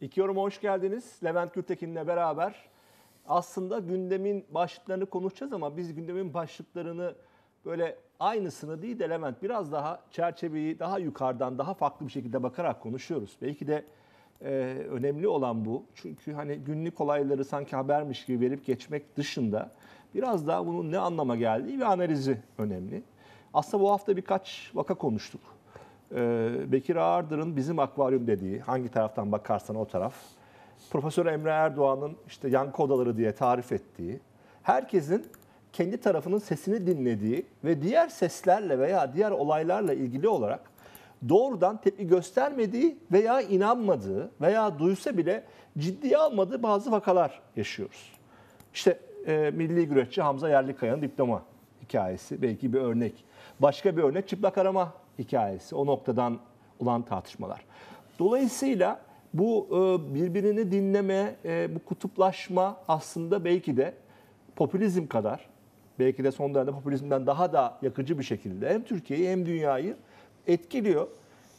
İki Yorum'a hoş geldiniz. Levent Gürtekin'le beraber aslında gündemin başlıklarını konuşacağız ama biz gündemin başlıklarını böyle aynısını değil de Levent biraz daha çerçeveyi daha yukarıdan daha farklı bir şekilde bakarak konuşuyoruz. Belki de e, önemli olan bu. Çünkü hani günlük olayları sanki habermiş gibi verip geçmek dışında biraz daha bunun ne anlama geldiği ve analizi önemli. Aslında bu hafta birkaç vaka konuştuk ee, Bekir Ağardır'ın bizim akvaryum dediği, hangi taraftan bakarsan o taraf, Profesör Emre Erdoğan'ın işte yankı odaları diye tarif ettiği, herkesin kendi tarafının sesini dinlediği ve diğer seslerle veya diğer olaylarla ilgili olarak doğrudan tepki göstermediği veya inanmadığı veya duysa bile ciddiye almadığı bazı vakalar yaşıyoruz. İşte e, milli güreşçi Hamza Yerlikaya'nın diploma hikayesi belki bir örnek. Başka bir örnek çıplak arama hikayesi. O noktadan olan tartışmalar. Dolayısıyla bu e, birbirini dinleme, e, bu kutuplaşma aslında belki de popülizm kadar, belki de son dönemde popülizmden daha da yakıcı bir şekilde hem Türkiye'yi hem dünyayı etkiliyor.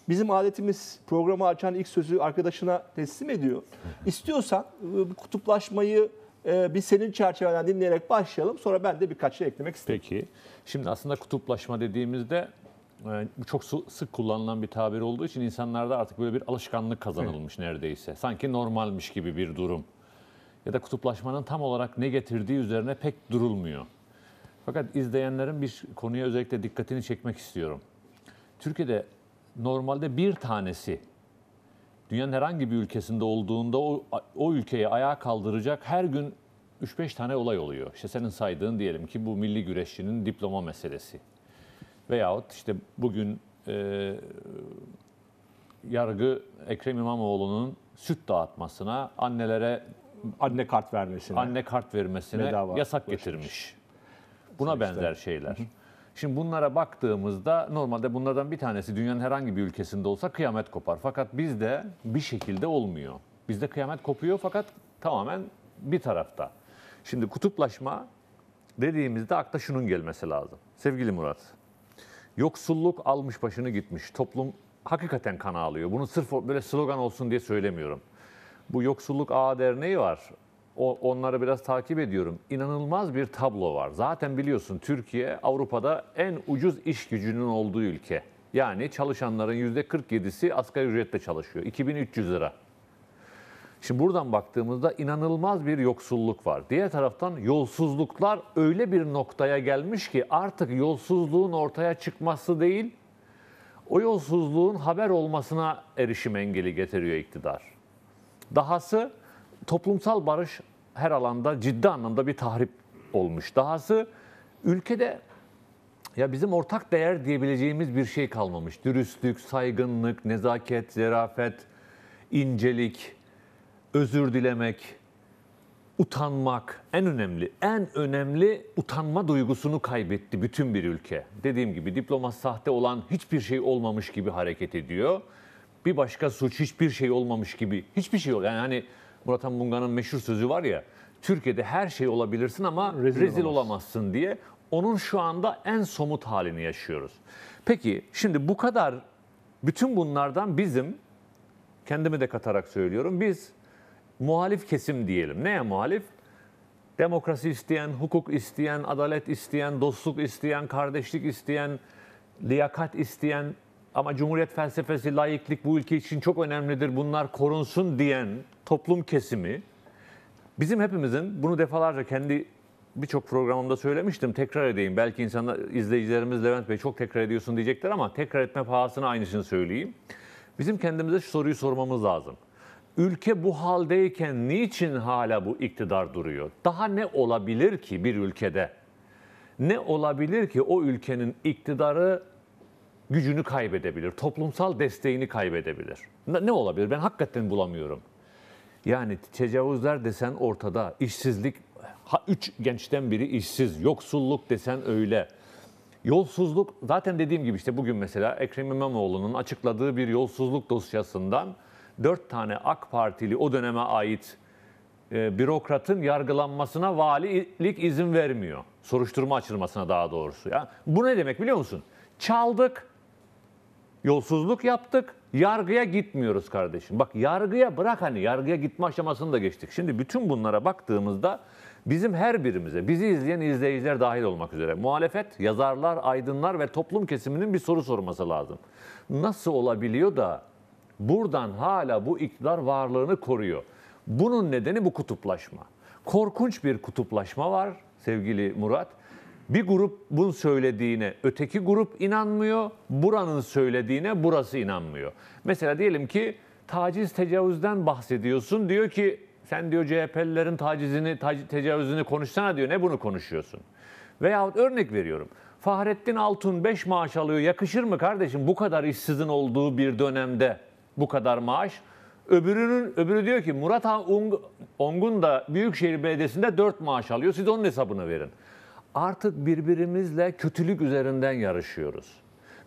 Bizim adetimiz programı açan ilk sözü arkadaşına teslim ediyor. İstiyorsan e, kutuplaşmayı bir senin çerçeveden dinleyerek başlayalım. Sonra ben de birkaç şey eklemek istiyorum. Peki. Şimdi aslında kutuplaşma dediğimizde e, bu çok sık kullanılan bir tabir olduğu için insanlarda artık böyle bir alışkanlık kazanılmış evet. neredeyse. Sanki normalmiş gibi bir durum. Ya da kutuplaşmanın tam olarak ne getirdiği üzerine pek durulmuyor. Fakat izleyenlerin bir konuya özellikle dikkatini çekmek istiyorum. Türkiye'de normalde bir tanesi dünyanın herhangi bir ülkesinde olduğunda o, o ülkeyi ayağa kaldıracak her gün 3-5 tane olay oluyor. İşte senin saydığın diyelim ki bu milli güreşçinin diploma meselesi. Veyahut işte bugün e, yargı Ekrem İmamoğlu'nun süt dağıtmasına, annelere anne kart vermesine, anne kart vermesine bedava yasak getirmiş. Buna Sonuçta. benzer şeyler. Hı hı. Şimdi bunlara baktığımızda normalde bunlardan bir tanesi dünyanın herhangi bir ülkesinde olsa kıyamet kopar. Fakat bizde bir şekilde olmuyor. Bizde kıyamet kopuyor fakat tamamen bir tarafta. Şimdi kutuplaşma dediğimizde akla şunun gelmesi lazım. Sevgili Murat, Yoksulluk almış başını gitmiş. Toplum hakikaten kan ağlıyor. Bunu sırf böyle slogan olsun diye söylemiyorum. Bu Yoksulluk A Derneği var. O, onları biraz takip ediyorum. İnanılmaz bir tablo var. Zaten biliyorsun Türkiye Avrupa'da en ucuz iş gücünün olduğu ülke. Yani çalışanların %47'si asgari ücretle çalışıyor. 2300 lira. Şimdi buradan baktığımızda inanılmaz bir yoksulluk var. Diğer taraftan yolsuzluklar öyle bir noktaya gelmiş ki artık yolsuzluğun ortaya çıkması değil, o yolsuzluğun haber olmasına erişim engeli getiriyor iktidar. Dahası toplumsal barış her alanda ciddi anlamda bir tahrip olmuş. Dahası ülkede ya bizim ortak değer diyebileceğimiz bir şey kalmamış. Dürüstlük, saygınlık, nezaket, zerafet, incelik, özür dilemek, utanmak en önemli. En önemli utanma duygusunu kaybetti bütün bir ülke. Dediğim gibi diplomat sahte olan hiçbir şey olmamış gibi hareket ediyor. Bir başka suç hiçbir şey olmamış gibi. Hiçbir şey yok. Yani hani Murat Munga'nın meşhur sözü var ya. Türkiye'de her şey olabilirsin ama rezil, rezil olamaz. olamazsın diye. Onun şu anda en somut halini yaşıyoruz. Peki şimdi bu kadar bütün bunlardan bizim kendimi de katarak söylüyorum. Biz muhalif kesim diyelim. Neye muhalif? Demokrasi isteyen, hukuk isteyen, adalet isteyen, dostluk isteyen, kardeşlik isteyen, liyakat isteyen ama cumhuriyet felsefesi, laiklik bu ülke için çok önemlidir. Bunlar korunsun diyen toplum kesimi bizim hepimizin bunu defalarca kendi birçok programımda söylemiştim. Tekrar edeyim. Belki insanlar izleyicilerimiz Levent Bey çok tekrar ediyorsun diyecekler ama tekrar etme pahasına aynısını söyleyeyim. Bizim kendimize şu soruyu sormamız lazım ülke bu haldeyken niçin hala bu iktidar duruyor? Daha ne olabilir ki bir ülkede? Ne olabilir ki o ülkenin iktidarı gücünü kaybedebilir, toplumsal desteğini kaybedebilir? Ne olabilir? Ben hakikaten bulamıyorum. Yani tecavüzler desen ortada, işsizlik, ha, üç gençten biri işsiz, yoksulluk desen öyle. Yolsuzluk, zaten dediğim gibi işte bugün mesela Ekrem İmamoğlu'nun açıkladığı bir yolsuzluk dosyasından dört tane AK Partili o döneme ait e, bürokratın yargılanmasına valilik izin vermiyor. Soruşturma açılmasına daha doğrusu. Ya. Bu ne demek biliyor musun? Çaldık, yolsuzluk yaptık, yargıya gitmiyoruz kardeşim. Bak yargıya bırak hani yargıya gitme aşamasını da geçtik. Şimdi bütün bunlara baktığımızda bizim her birimize, bizi izleyen izleyiciler dahil olmak üzere muhalefet, yazarlar, aydınlar ve toplum kesiminin bir soru sorması lazım. Nasıl olabiliyor da buradan hala bu iktidar varlığını koruyor. Bunun nedeni bu kutuplaşma. Korkunç bir kutuplaşma var sevgili Murat. Bir grup bunun söylediğine öteki grup inanmıyor, buranın söylediğine burası inanmıyor. Mesela diyelim ki taciz tecavüzden bahsediyorsun. Diyor ki sen diyor CHP'lilerin tacizini, tac- tecavüzünü konuşsana diyor. Ne bunu konuşuyorsun? Veya örnek veriyorum. Fahrettin Altun 5 maaş alıyor. Yakışır mı kardeşim bu kadar işsizin olduğu bir dönemde? bu kadar maaş. Öbürünün öbürü diyor ki Murat Han Ung, Ongun da Büyükşehir Belediyesi'nde 4 maaş alıyor. Siz onun hesabını verin. Artık birbirimizle kötülük üzerinden yarışıyoruz.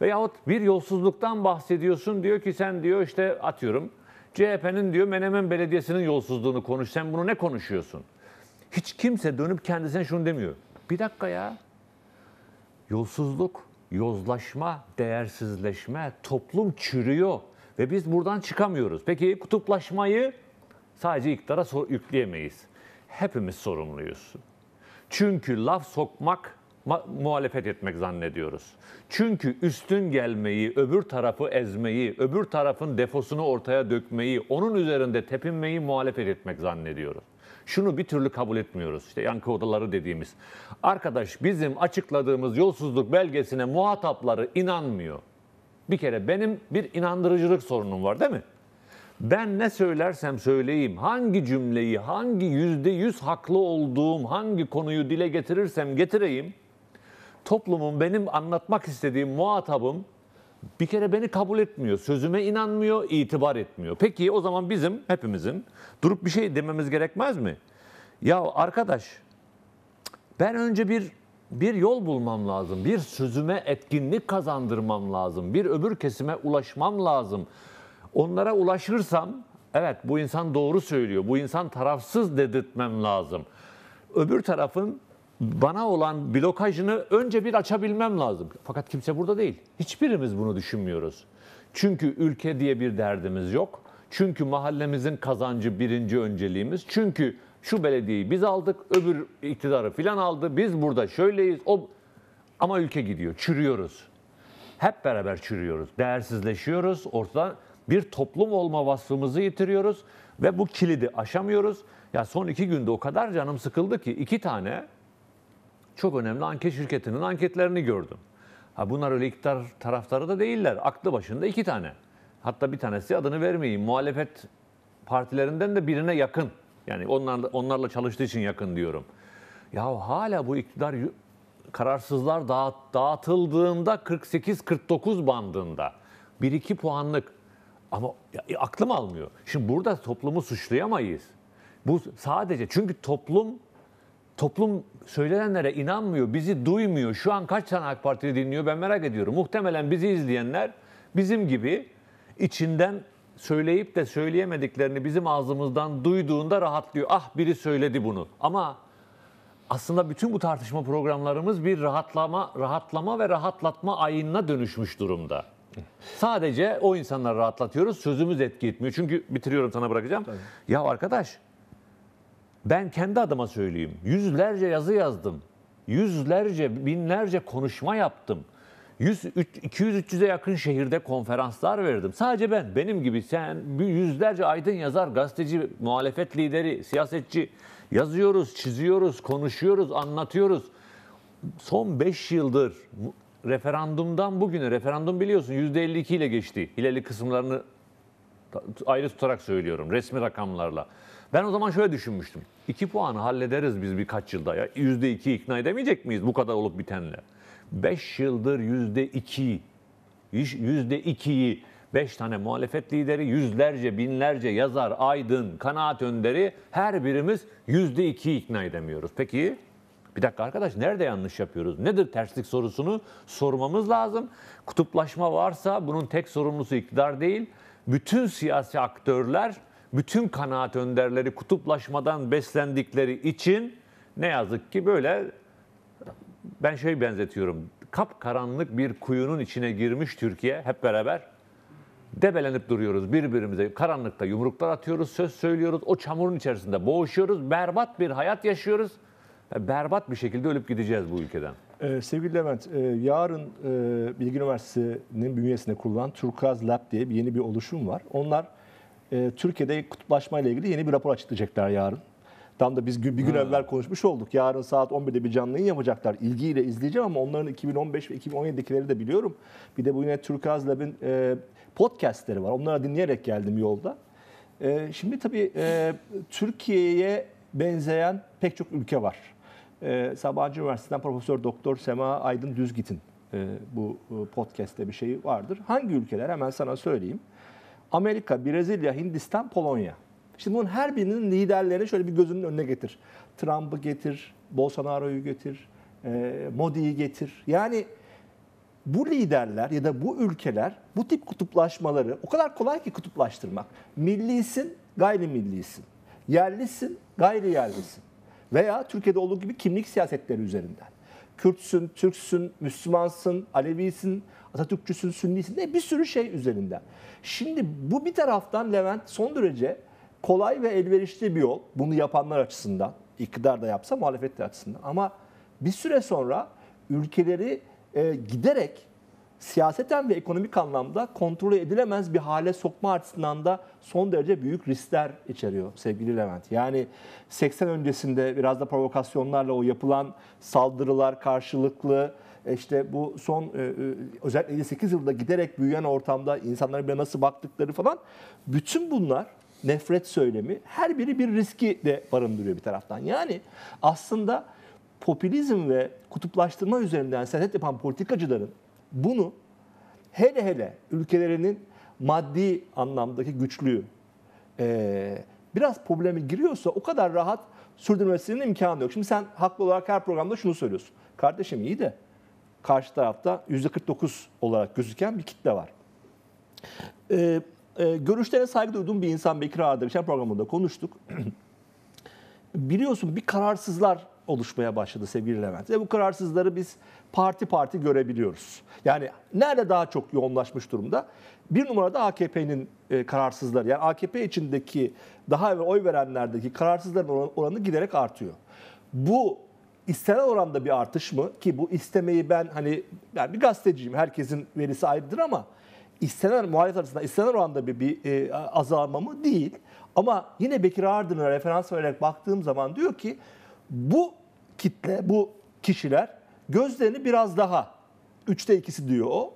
Veyahut bir yolsuzluktan bahsediyorsun diyor ki sen diyor işte atıyorum CHP'nin diyor Menemen Belediyesi'nin yolsuzluğunu konuş. Sen bunu ne konuşuyorsun? Hiç kimse dönüp kendisine şunu demiyor. Bir dakika ya. Yolsuzluk, yozlaşma, değersizleşme, toplum çürüyor. Ve biz buradan çıkamıyoruz. Peki kutuplaşmayı sadece iktidara yükleyemeyiz. Hepimiz sorumluyuz. Çünkü laf sokmak muhalefet etmek zannediyoruz. Çünkü üstün gelmeyi, öbür tarafı ezmeyi, öbür tarafın defosunu ortaya dökmeyi, onun üzerinde tepinmeyi muhalefet etmek zannediyoruz. Şunu bir türlü kabul etmiyoruz. İşte yankı odaları dediğimiz. Arkadaş bizim açıkladığımız yolsuzluk belgesine muhatapları inanmıyor. Bir kere benim bir inandırıcılık sorunum var değil mi? Ben ne söylersem söyleyeyim, hangi cümleyi, hangi yüzde yüz haklı olduğum, hangi konuyu dile getirirsem getireyim, toplumun benim anlatmak istediğim muhatabım bir kere beni kabul etmiyor, sözüme inanmıyor, itibar etmiyor. Peki o zaman bizim, hepimizin durup bir şey dememiz gerekmez mi? Ya arkadaş, ben önce bir bir yol bulmam lazım, bir sözüme etkinlik kazandırmam lazım, bir öbür kesime ulaşmam lazım. Onlara ulaşırsam, evet bu insan doğru söylüyor, bu insan tarafsız dedirtmem lazım. Öbür tarafın bana olan blokajını önce bir açabilmem lazım. Fakat kimse burada değil. Hiçbirimiz bunu düşünmüyoruz. Çünkü ülke diye bir derdimiz yok. Çünkü mahallemizin kazancı birinci önceliğimiz. Çünkü şu belediyeyi biz aldık, öbür iktidarı filan aldı. Biz burada şöyleyiz. O ama ülke gidiyor. Çürüyoruz. Hep beraber çürüyoruz. Değersizleşiyoruz. Ortadan bir toplum olma vasfımızı yitiriyoruz ve bu kilidi aşamıyoruz. Ya son iki günde o kadar canım sıkıldı ki iki tane çok önemli anket şirketinin anketlerini gördüm. Ha bunlar öyle iktidar taraftarı da değiller. Aklı başında iki tane. Hatta bir tanesi adını vermeyeyim. Muhalefet partilerinden de birine yakın yani onlarla, onlarla çalıştığı için yakın diyorum. Ya hala bu iktidar kararsızlar dağıt, dağıtıldığında 48-49 bandında 1-2 puanlık ama ya, e, aklım almıyor. Şimdi burada toplumu suçlayamayız. Bu sadece çünkü toplum toplum söylenenlere inanmıyor, bizi duymuyor. Şu an kaç tane AK Partili dinliyor ben merak ediyorum. Muhtemelen bizi izleyenler bizim gibi içinden söyleyip de söyleyemediklerini bizim ağzımızdan duyduğunda rahatlıyor. Ah biri söyledi bunu. Ama aslında bütün bu tartışma programlarımız bir rahatlama, rahatlama ve rahatlatma ayinine dönüşmüş durumda. Sadece o insanları rahatlatıyoruz. Sözümüz etki etmiyor. Çünkü bitiriyorum sana bırakacağım. Tabii. Ya arkadaş ben kendi adıma söyleyeyim. Yüzlerce yazı yazdım. Yüzlerce, binlerce konuşma yaptım. 200-300'e yakın şehirde konferanslar verdim. Sadece ben, benim gibi sen yüzlerce aydın yazar, gazeteci, muhalefet lideri, siyasetçi yazıyoruz, çiziyoruz, konuşuyoruz, anlatıyoruz. Son 5 yıldır referandumdan bugüne, referandum biliyorsun %52 ile geçti. Hileli kısımlarını ayrı tutarak söylüyorum resmi rakamlarla. Ben o zaman şöyle düşünmüştüm. 2 puanı hallederiz biz birkaç yılda. Ya %2 ikna edemeyecek miyiz bu kadar olup bitenle? 5 yıldır yüzde iki yüzde ikiyi 5 tane muhalefet lideri, yüzlerce, binlerce yazar, aydın, kanaat önderi her birimiz yüzde iki ikna edemiyoruz. Peki bir dakika arkadaş nerede yanlış yapıyoruz? Nedir terslik sorusunu sormamız lazım. Kutuplaşma varsa bunun tek sorumlusu iktidar değil. Bütün siyasi aktörler, bütün kanaat önderleri kutuplaşmadan beslendikleri için ne yazık ki böyle ben şey benzetiyorum. Kap karanlık bir kuyunun içine girmiş Türkiye hep beraber. Debelenip duruyoruz birbirimize. Karanlıkta yumruklar atıyoruz, söz söylüyoruz. O çamurun içerisinde boğuşuyoruz. Berbat bir hayat yaşıyoruz. Berbat bir şekilde ölüp gideceğiz bu ülkeden. Ee, sevgili Levent, e, yarın e, Bilgi Üniversitesi'nin bünyesinde kurulan Turkaz Lab diye bir yeni bir oluşum var. Onlar e, Türkiye'de kutuplaşma ile ilgili yeni bir rapor açıklayacaklar yarın. Tam da biz bir gün ha. evvel konuşmuş olduk. Yarın saat 11'de bir canlı yayın yapacaklar. İlgiyle izleyeceğim ama onların 2015 ve 2017'dekileri de biliyorum. Bir de bu yine Türk Azlab'ın e, podcastleri var. Onları dinleyerek geldim yolda. E, şimdi tabii e, Türkiye'ye benzeyen pek çok ülke var. E, Sabancı Üniversitesi'nden Profesör Doktor Sema Aydın Düzgit'in e, bu e, podcast'te bir şeyi vardır. Hangi ülkeler hemen sana söyleyeyim. Amerika, Brezilya, Hindistan, Polonya. Şimdi bunun her birinin liderlerini şöyle bir gözünün önüne getir. Trump'ı getir, Bolsonaro'yu getir, e, Modi'yi getir. Yani bu liderler ya da bu ülkeler bu tip kutuplaşmaları o kadar kolay ki kutuplaştırmak. Millisin, gayri millisin. Yerlisin, gayri yerlisin. Veya Türkiye'de olduğu gibi kimlik siyasetleri üzerinden. Kürtsün, Türksün, Müslümansın, Alevisin, Atatürkçüsün, Sünnisin diye bir sürü şey üzerinden. Şimdi bu bir taraftan Levent son derece kolay ve elverişli bir yol. Bunu yapanlar açısından, iktidar da yapsa muhalefet de açısından. Ama bir süre sonra ülkeleri e, giderek siyaseten ve ekonomik anlamda kontrol edilemez bir hale sokma açısından da son derece büyük riskler içeriyor sevgili Levent. Yani 80 öncesinde biraz da provokasyonlarla o yapılan saldırılar karşılıklı e, işte bu son e, e, özellikle 58 yılda giderek büyüyen ortamda insanların bile nasıl baktıkları falan bütün bunlar nefret söylemi her biri bir riski de barındırıyor bir taraftan. Yani aslında popülizm ve kutuplaştırma üzerinden siyaset yapan politikacıların bunu hele hele ülkelerinin maddi anlamdaki güçlüğü e, biraz problemi giriyorsa o kadar rahat sürdürmesinin imkanı yok. Şimdi sen haklı olarak her programda şunu söylüyorsun. Kardeşim iyi de karşı tarafta %49 olarak gözüken bir kitle var. E, e, ee, görüşlerine saygı duyduğum bir insan Bekir Ağa'da geçen programında konuştuk. Biliyorsun bir kararsızlar oluşmaya başladı sevgili Levent. Ve bu kararsızları biz parti parti görebiliyoruz. Yani nerede daha çok yoğunlaşmış durumda? Bir numarada AKP'nin e, kararsızları. Yani AKP içindeki daha evvel oy verenlerdeki kararsızların oranı giderek artıyor. Bu istenen oranda bir artış mı? Ki bu istemeyi ben hani yani bir gazeteciyim. Herkesin verisi ayrıdır ama istenen muhalefet arasında istenen oranda bir, bir e, azalma mı? Değil. Ama yine Bekir Ardın'a referans vererek baktığım zaman diyor ki bu kitle, bu kişiler gözlerini biraz daha üçte ikisi diyor o.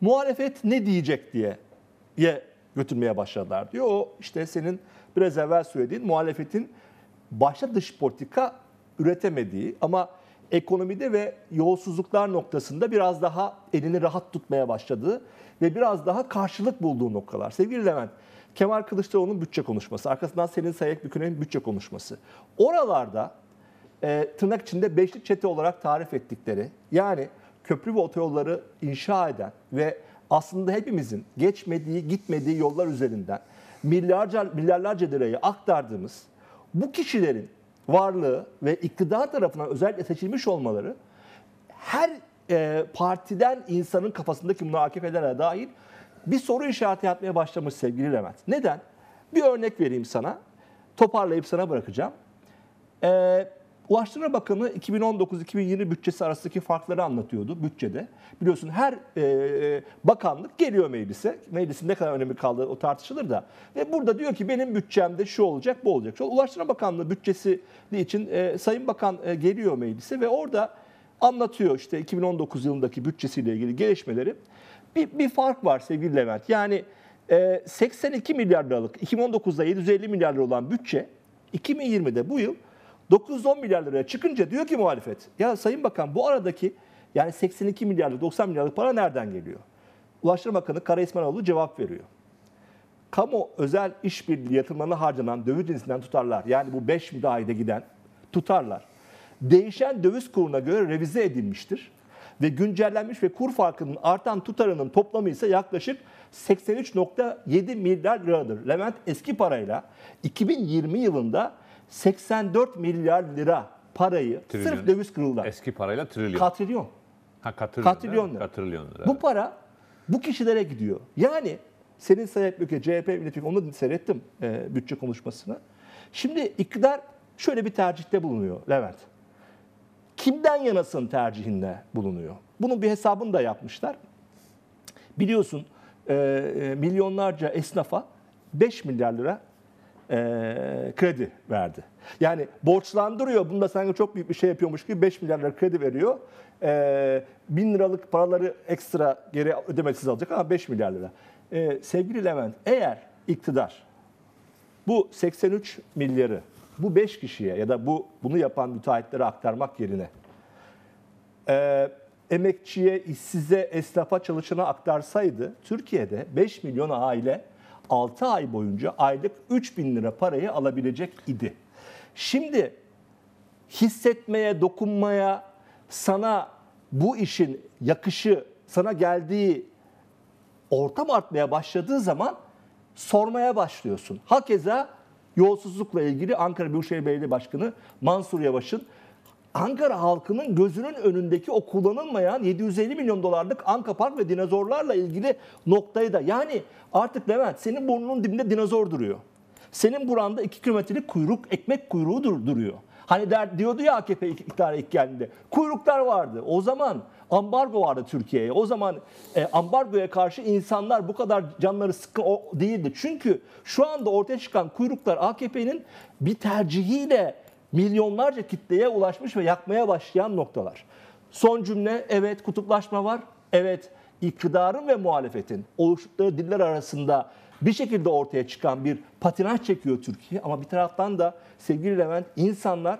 Muhalefet ne diyecek diye ye götürmeye başladılar diyor. O işte senin biraz evvel söylediğin muhalefetin başta dış politika üretemediği ama ekonomide ve yolsuzluklar noktasında biraz daha elini rahat tutmaya başladı ve biraz daha karşılık bulduğu noktalar. Sevgili Levent, Kemal Kılıçdaroğlu'nun bütçe konuşması, arkasından Senin Sayık Bükü'nün bütçe konuşması. Oralarda e, tırnak içinde beşli çete olarak tarif ettikleri, yani köprü ve otoyolları inşa eden ve aslında hepimizin geçmediği, gitmediği yollar üzerinden milyarca milyarlarca lirayı aktardığımız bu kişilerin varlığı ve iktidar tarafından özellikle seçilmiş olmaları her e, partiden insanın kafasındaki munakefelere dair bir soru işareti atmaya başlamış sevgili Levent. Neden? Bir örnek vereyim sana. Toparlayıp sana bırakacağım. E, Ulaştırma Bakanı 2019-2020 bütçesi arasındaki farkları anlatıyordu bütçede. Biliyorsun her e, bakanlık geliyor meclise. Meclisin ne kadar önemli kaldı o tartışılır da. Ve burada diyor ki benim bütçemde şu olacak bu olacak. Şu, Ulaştırma Bakanlığı bütçesi için e, Sayın Bakan e, geliyor meclise ve orada anlatıyor işte 2019 yılındaki bütçesiyle ilgili gelişmeleri. Bir, bir fark var sevgili Levent. Yani e, 82 milyar liralık 2019'da 750 milyar lira olan bütçe 2020'de bu yıl 910 milyar liraya çıkınca diyor ki muhalefet ya Sayın Bakan bu aradaki yani 82 milyarlık 90 milyarlık para nereden geliyor? Ulaştırma Bakanı Kara İsmailoğlu cevap veriyor. Kamu özel işbirliği yatırımlarına harcanan döviz cinsinden tutarlar yani bu 5 müdahide giden tutarlar değişen döviz kuruna göre revize edilmiştir ve güncellenmiş ve kur farkının artan tutarının toplamı ise yaklaşık 83.7 milyar liradır. Levent eski parayla 2020 yılında 84 milyar lira parayı trilyon. sırf döviz kırıldan. Eski parayla trilyon. Katrilyon. Ha katrilyon. Katrilyon lira. Katrilyon lira. Bu para bu kişilere gidiyor. Yani senin Sayıp Büke, CHP milletvekili onu seyrettim e, bütçe konuşmasını. Şimdi iktidar şöyle bir tercihte bulunuyor Levent. Kimden yanasın tercihinde bulunuyor. Bunun bir hesabını da yapmışlar. Biliyorsun e, e milyonlarca esnafa 5 milyar lira e, kredi verdi. Yani borçlandırıyor. Bunda sanki çok büyük bir şey yapıyormuş gibi 5 milyar lira kredi veriyor. E, 1000 liralık paraları ekstra geri ödemesiz alacak ama 5 milyar lira. E, sevgili Levent eğer iktidar bu 83 milyarı bu 5 kişiye ya da bu bunu yapan müteahhitlere aktarmak yerine e, emekçiye, işsize, esnafa, çalışana aktarsaydı Türkiye'de 5 milyon aile 6 ay boyunca aylık 3 bin lira parayı alabilecek idi. Şimdi hissetmeye, dokunmaya, sana bu işin yakışı, sana geldiği ortam artmaya başladığı zaman sormaya başlıyorsun. Hakeza yolsuzlukla ilgili Ankara Büyükşehir Belediye Başkanı Mansur Yavaş'ın Ankara halkının gözünün önündeki o kullanılmayan 750 milyon dolarlık Anka Park ve dinozorlarla ilgili noktayı da yani artık Levent senin burnunun dibinde dinozor duruyor. Senin buranda 2 kilometrelik kuyruk ekmek kuyruğu dur duruyor. Hani der, diyordu ya AKP iktidara ilk geldiğinde. Kuyruklar vardı. O zaman ambargo vardı Türkiye'ye. O zaman e, ambargoya karşı insanlar bu kadar canları sıkkın değildi. Çünkü şu anda ortaya çıkan kuyruklar AKP'nin bir tercihiyle milyonlarca kitleye ulaşmış ve yakmaya başlayan noktalar. Son cümle evet kutuplaşma var. Evet iktidarın ve muhalefetin oluşturduğu diller arasında bir şekilde ortaya çıkan bir patinaj çekiyor Türkiye. Ama bir taraftan da sevgili Levent insanlar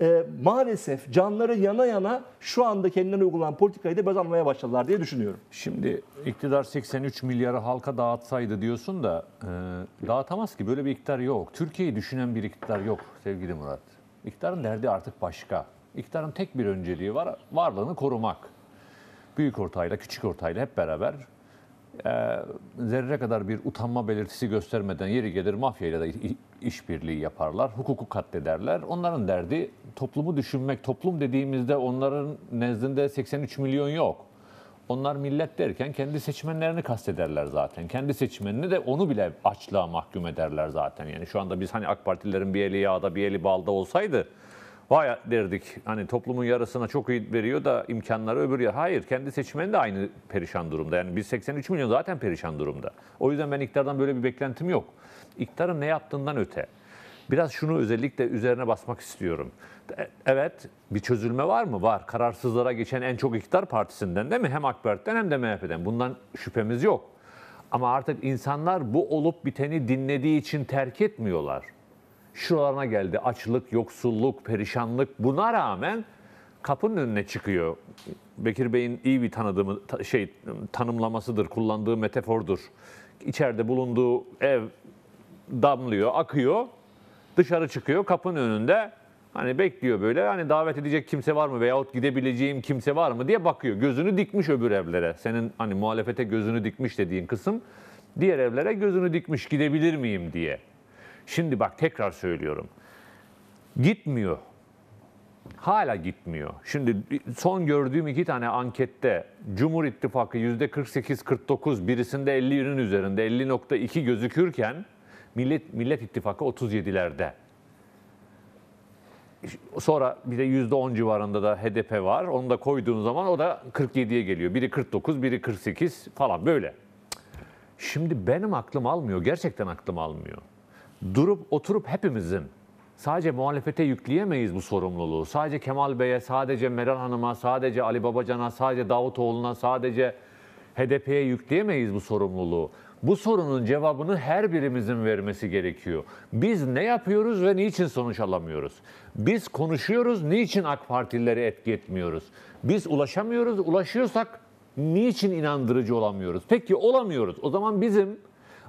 e, maalesef canları yana yana şu anda kendilerine uygulanan politikayı da biraz anlamaya başladılar diye düşünüyorum. Şimdi iktidar 83 milyarı halka dağıtsaydı diyorsun da e, dağıtamaz ki böyle bir iktidar yok. Türkiye'yi düşünen bir iktidar yok sevgili Murat. İktidarın derdi artık başka. İktidarın tek bir önceliği var, varlığını korumak. Büyük ortayla, küçük ortayla hep beraber e, zerre kadar bir utanma belirtisi göstermeden yeri gelir mafyayla da işbirliği yaparlar, hukuku katlederler. Onların derdi toplumu düşünmek. Toplum dediğimizde onların nezdinde 83 milyon yok. Onlar millet derken kendi seçmenlerini kastederler zaten. Kendi seçmenini de onu bile açlığa mahkum ederler zaten. Yani şu anda biz hani AK Partililerin bir eli yağda bir eli balda olsaydı Vay derdik hani toplumun yarısına çok iyi veriyor da imkanları öbür ya. Hayır kendi seçmeni de aynı perişan durumda. Yani biz 83 milyon zaten perişan durumda. O yüzden ben iktidardan böyle bir beklentim yok. İktidarın ne yaptığından öte. Biraz şunu özellikle üzerine basmak istiyorum. E, evet bir çözülme var mı? Var. Kararsızlara geçen en çok iktidar partisinden değil mi? Hem AK Parti'den hem de MHP'den. Bundan şüphemiz yok. Ama artık insanlar bu olup biteni dinlediği için terk etmiyorlar şuralarına geldi. Açlık, yoksulluk, perişanlık buna rağmen kapının önüne çıkıyor. Bekir Bey'in iyi bir tanıdığı şey tanımlamasıdır, kullandığı metafordur. İçeride bulunduğu ev damlıyor, akıyor. Dışarı çıkıyor kapının önünde. Hani bekliyor böyle. Hani davet edecek kimse var mı veyahut gidebileceğim kimse var mı diye bakıyor. Gözünü dikmiş öbür evlere. Senin hani muhalefete gözünü dikmiş dediğin kısım diğer evlere gözünü dikmiş gidebilir miyim diye. Şimdi bak tekrar söylüyorum. Gitmiyor. Hala gitmiyor. Şimdi son gördüğüm iki tane ankette Cumhur İttifakı %48-49 birisinde 50 50'nin üzerinde 50.2 gözükürken Millet, Millet İttifakı 37'lerde. Sonra bir de %10 civarında da HDP var. Onu da koyduğun zaman o da 47'ye geliyor. Biri 49, biri 48 falan böyle. Şimdi benim aklım almıyor. Gerçekten aklım almıyor durup oturup hepimizin sadece muhalefete yükleyemeyiz bu sorumluluğu. Sadece Kemal Bey'e, sadece Meral Hanım'a, sadece Ali Babacan'a, sadece Davutoğlu'na, sadece HDP'ye yükleyemeyiz bu sorumluluğu. Bu sorunun cevabını her birimizin vermesi gerekiyor. Biz ne yapıyoruz ve niçin sonuç alamıyoruz? Biz konuşuyoruz, niçin AK Partilileri etki etmiyoruz? Biz ulaşamıyoruz, ulaşıyorsak niçin inandırıcı olamıyoruz? Peki olamıyoruz. O zaman bizim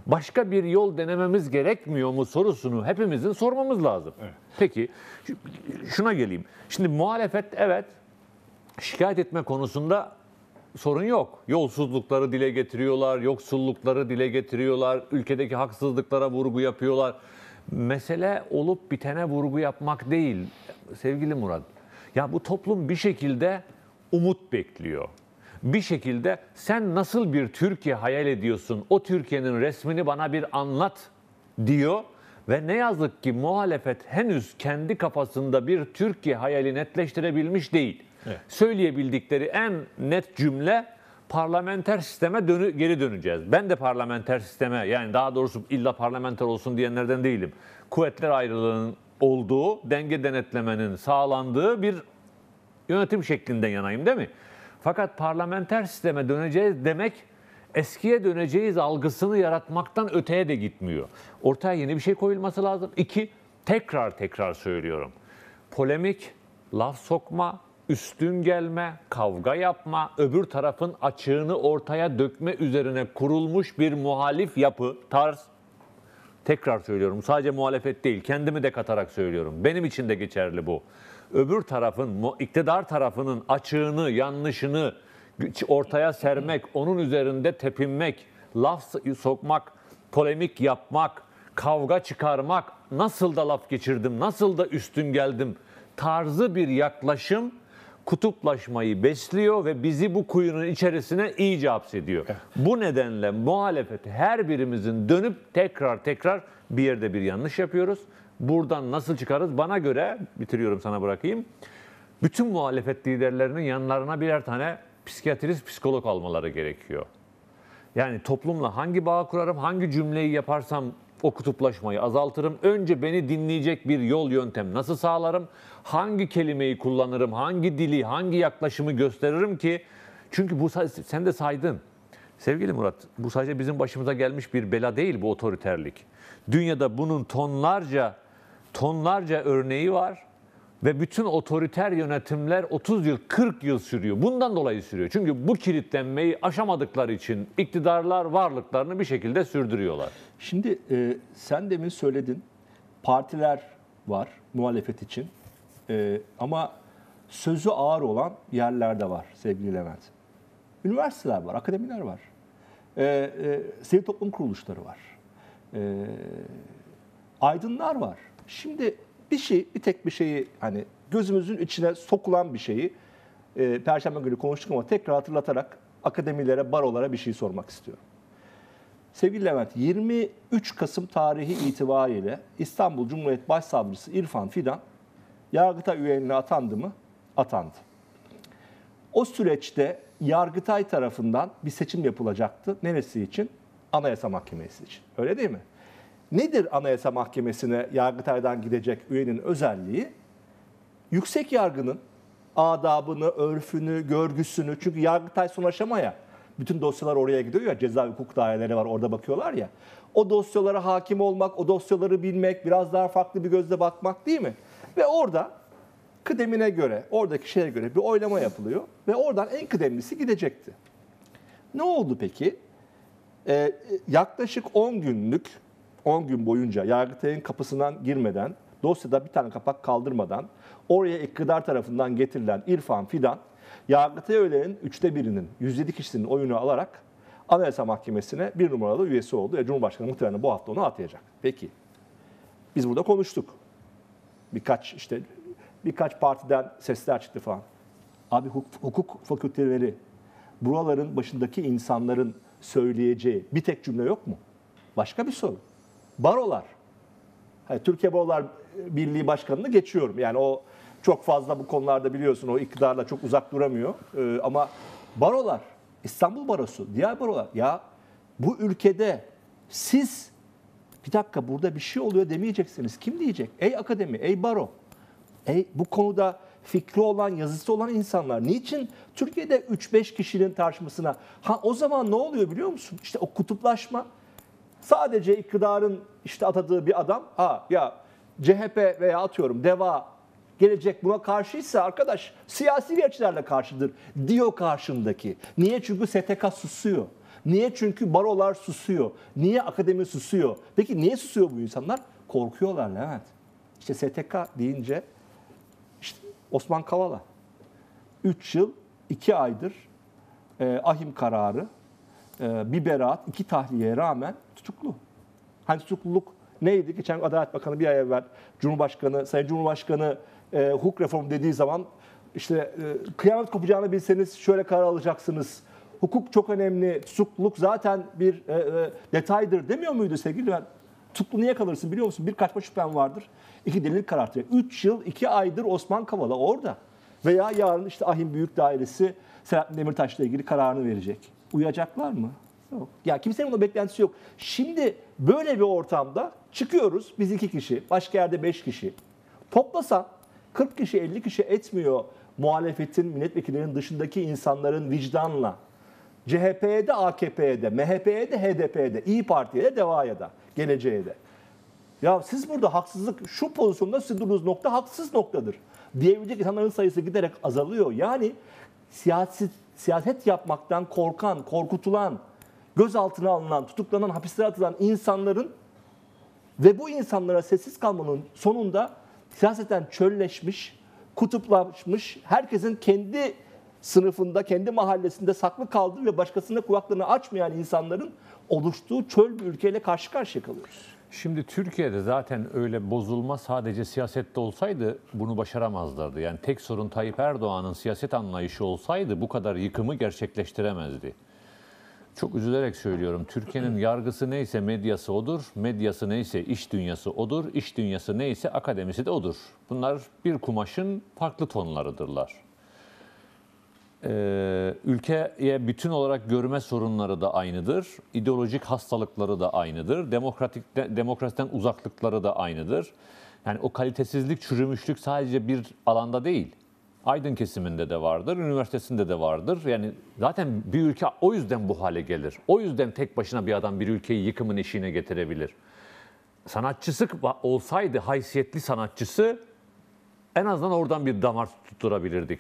başka bir yol denememiz gerekmiyor mu sorusunu hepimizin sormamız lazım. Evet. Peki şuna geleyim. Şimdi muhalefet evet şikayet etme konusunda sorun yok. Yolsuzlukları dile getiriyorlar, yoksullukları dile getiriyorlar, ülkedeki haksızlıklara vurgu yapıyorlar. Mesele olup bitene vurgu yapmak değil sevgili Murat. Ya bu toplum bir şekilde umut bekliyor bir şekilde sen nasıl bir Türkiye hayal ediyorsun? O Türkiye'nin resmini bana bir anlat diyor ve ne yazık ki muhalefet henüz kendi kafasında bir Türkiye hayali netleştirebilmiş değil. Evet. Söyleyebildikleri en net cümle parlamenter sisteme dönü, geri döneceğiz. Ben de parlamenter sisteme yani daha doğrusu illa parlamenter olsun diyenlerden değilim. Kuvvetler ayrılığının olduğu, denge denetlemenin sağlandığı bir yönetim şeklinden yanayım değil mi? Fakat parlamenter sisteme döneceğiz demek eskiye döneceğiz algısını yaratmaktan öteye de gitmiyor. Ortaya yeni bir şey koyulması lazım. İki, tekrar tekrar söylüyorum. Polemik, laf sokma, üstün gelme, kavga yapma, öbür tarafın açığını ortaya dökme üzerine kurulmuş bir muhalif yapı, tarz. Tekrar söylüyorum sadece muhalefet değil kendimi de katarak söylüyorum. Benim için de geçerli bu öbür tarafın, iktidar tarafının açığını, yanlışını ortaya sermek, onun üzerinde tepinmek, laf sokmak, polemik yapmak, kavga çıkarmak, nasıl da laf geçirdim, nasıl da üstün geldim tarzı bir yaklaşım kutuplaşmayı besliyor ve bizi bu kuyunun içerisine iyice hapsediyor. Evet. Bu nedenle muhalefet her birimizin dönüp tekrar tekrar bir yerde bir yanlış yapıyoruz buradan nasıl çıkarız? Bana göre, bitiriyorum sana bırakayım, bütün muhalefet liderlerinin yanlarına birer tane psikiyatrist, psikolog almaları gerekiyor. Yani toplumla hangi bağ kurarım, hangi cümleyi yaparsam o kutuplaşmayı azaltırım. Önce beni dinleyecek bir yol yöntem nasıl sağlarım? Hangi kelimeyi kullanırım? Hangi dili, hangi yaklaşımı gösteririm ki? Çünkü bu sen de saydın. Sevgili Murat, bu sadece bizim başımıza gelmiş bir bela değil bu otoriterlik. Dünyada bunun tonlarca tonlarca örneği var ve bütün otoriter yönetimler 30 yıl 40 yıl sürüyor. Bundan dolayı sürüyor. Çünkü bu kilitlenmeyi aşamadıkları için iktidarlar varlıklarını bir şekilde sürdürüyorlar. Şimdi e, sen demin söyledin partiler var muhalefet için e, ama sözü ağır olan yerlerde var sevgili Levent. Üniversiteler var, akademiler var. E, e, sivil toplum kuruluşları var. E, aydınlar var. Şimdi bir şey, bir tek bir şeyi hani gözümüzün içine sokulan bir şeyi e, Perşembe günü konuştuk ama tekrar hatırlatarak akademilere, barolara bir şey sormak istiyorum. Sevgili Levent, 23 Kasım tarihi itibariyle İstanbul Cumhuriyet Başsavcısı İrfan Fidan Yargıtay üyeliğine atandı mı? Atandı. O süreçte Yargıtay tarafından bir seçim yapılacaktı. Neresi için? Anayasa Mahkemesi için. Öyle değil mi? Nedir Anayasa Mahkemesi'ne Yargıtay'dan gidecek üyenin özelliği? Yüksek yargının adabını, örfünü, görgüsünü. Çünkü Yargıtay son aşamaya bütün dosyalar oraya gidiyor ya ceza hukuk daireleri var orada bakıyorlar ya. O dosyalara hakim olmak, o dosyaları bilmek, biraz daha farklı bir gözle bakmak değil mi? Ve orada kıdemine göre, oradaki şeye göre bir oylama yapılıyor ve oradan en kıdemlisi gidecekti. Ne oldu peki? Ee, yaklaşık 10 günlük 10 gün boyunca Yargıtay'ın kapısından girmeden, dosyada bir tane kapak kaldırmadan oraya iktidar tarafından getirilen İrfan Fidan, Yargıtay öğlenin üçte birinin, 107 kişinin oyunu alarak Anayasa Mahkemesi'ne bir numaralı üyesi oldu. ve Cumhurbaşkanı muhtemelen bu hafta onu atayacak. Peki, biz burada konuştuk. Birkaç işte birkaç partiden sesler çıktı falan. Abi hukuk, hukuk fakülteleri, buraların başındaki insanların söyleyeceği bir tek cümle yok mu? Başka bir soru barolar. Hani Türkiye Barolar Birliği Başkanı'nı geçiyorum. Yani o çok fazla bu konularda biliyorsun o iktidarla çok uzak duramıyor. Ee, ama barolar, İstanbul Barosu, diğer barolar ya bu ülkede siz bir dakika burada bir şey oluyor demeyeceksiniz. Kim diyecek? Ey akademi, ey baro. Ey bu konuda fikri olan, yazısı olan insanlar. Niçin Türkiye'de 3-5 kişinin tartışmasına? Ha o zaman ne oluyor biliyor musun? İşte o kutuplaşma, Sadece iktidarın işte atadığı bir adam, ha ya CHP veya atıyorum DEVA gelecek buna karşıysa arkadaş siyasi gerekçelerle karşıdır diyor karşındaki. Niye? Çünkü STK susuyor. Niye? Çünkü barolar susuyor. Niye akademi susuyor? Peki niye susuyor bu insanlar? Korkuyorlar Levent. İşte STK deyince işte Osman Kavala. 3 yıl 2 aydır e, ahim kararı e, bir beraat, iki tahliyeye rağmen tutuklu. Hani tutukluluk neydi? Geçen Adalet Bakanı bir ay evvel Cumhurbaşkanı, Sayın Cumhurbaşkanı e, hukuk reformu dediği zaman işte e, kıyamet kopacağını bilseniz şöyle karar alacaksınız. Hukuk çok önemli, tutukluluk zaten bir e, e, detaydır demiyor muydu sevgili ben? Tutuklu niye kalırsın biliyor musun? Bir kaçma şüphen vardır. İki delil karartacak. Üç yıl, iki aydır Osman Kavala orada. Veya yarın işte Ahim Büyük Dairesi Selahattin Demirtaş'la ilgili kararını verecek uyacaklar mı? Yok. Ya kimsenin bunun beklentisi yok. Şimdi böyle bir ortamda çıkıyoruz biz iki kişi, başka yerde beş kişi. Toplasan 40 kişi 50 kişi etmiyor muhalefetin, milletvekillerinin dışındaki insanların vicdanla. CHP'ye de, AKP'ye de, MHP'ye de, HDP'ye de, İyi Parti'ye de, DEVA'ya da, geleceğe de. Ya siz burada haksızlık, şu pozisyonda siz durduğunuz nokta haksız noktadır. Diyebilecek insanların sayısı giderek azalıyor. Yani siyasi siyaset yapmaktan korkan, korkutulan, gözaltına alınan, tutuklanan, hapislere atılan insanların ve bu insanlara sessiz kalmanın sonunda siyaseten çölleşmiş, kutuplaşmış, herkesin kendi sınıfında, kendi mahallesinde saklı kaldığı ve başkasına kulaklarını açmayan insanların oluştuğu çöl bir ülkeyle karşı karşıya kalıyoruz. Şimdi Türkiye'de zaten öyle bozulma sadece siyasette olsaydı bunu başaramazlardı. Yani tek sorun Tayyip Erdoğan'ın siyaset anlayışı olsaydı bu kadar yıkımı gerçekleştiremezdi. Çok üzülerek söylüyorum. Türkiye'nin yargısı neyse medyası odur, medyası neyse iş dünyası odur, iş dünyası neyse akademisi de odur. Bunlar bir kumaşın farklı tonlarıdırlar. Ee, ülkeye bütün olarak görme sorunları da aynıdır. İdeolojik hastalıkları da aynıdır. Demokratik de, demokrasiden uzaklıkları da aynıdır. Yani o kalitesizlik, çürümüşlük sadece bir alanda değil. Aydın kesiminde de vardır, üniversitesinde de vardır. Yani zaten bir ülke o yüzden bu hale gelir. O yüzden tek başına bir adam bir ülkeyi yıkımın eşiğine getirebilir. Sanatçısı olsaydı, haysiyetli sanatçısı en azından oradan bir damar tutturabilirdik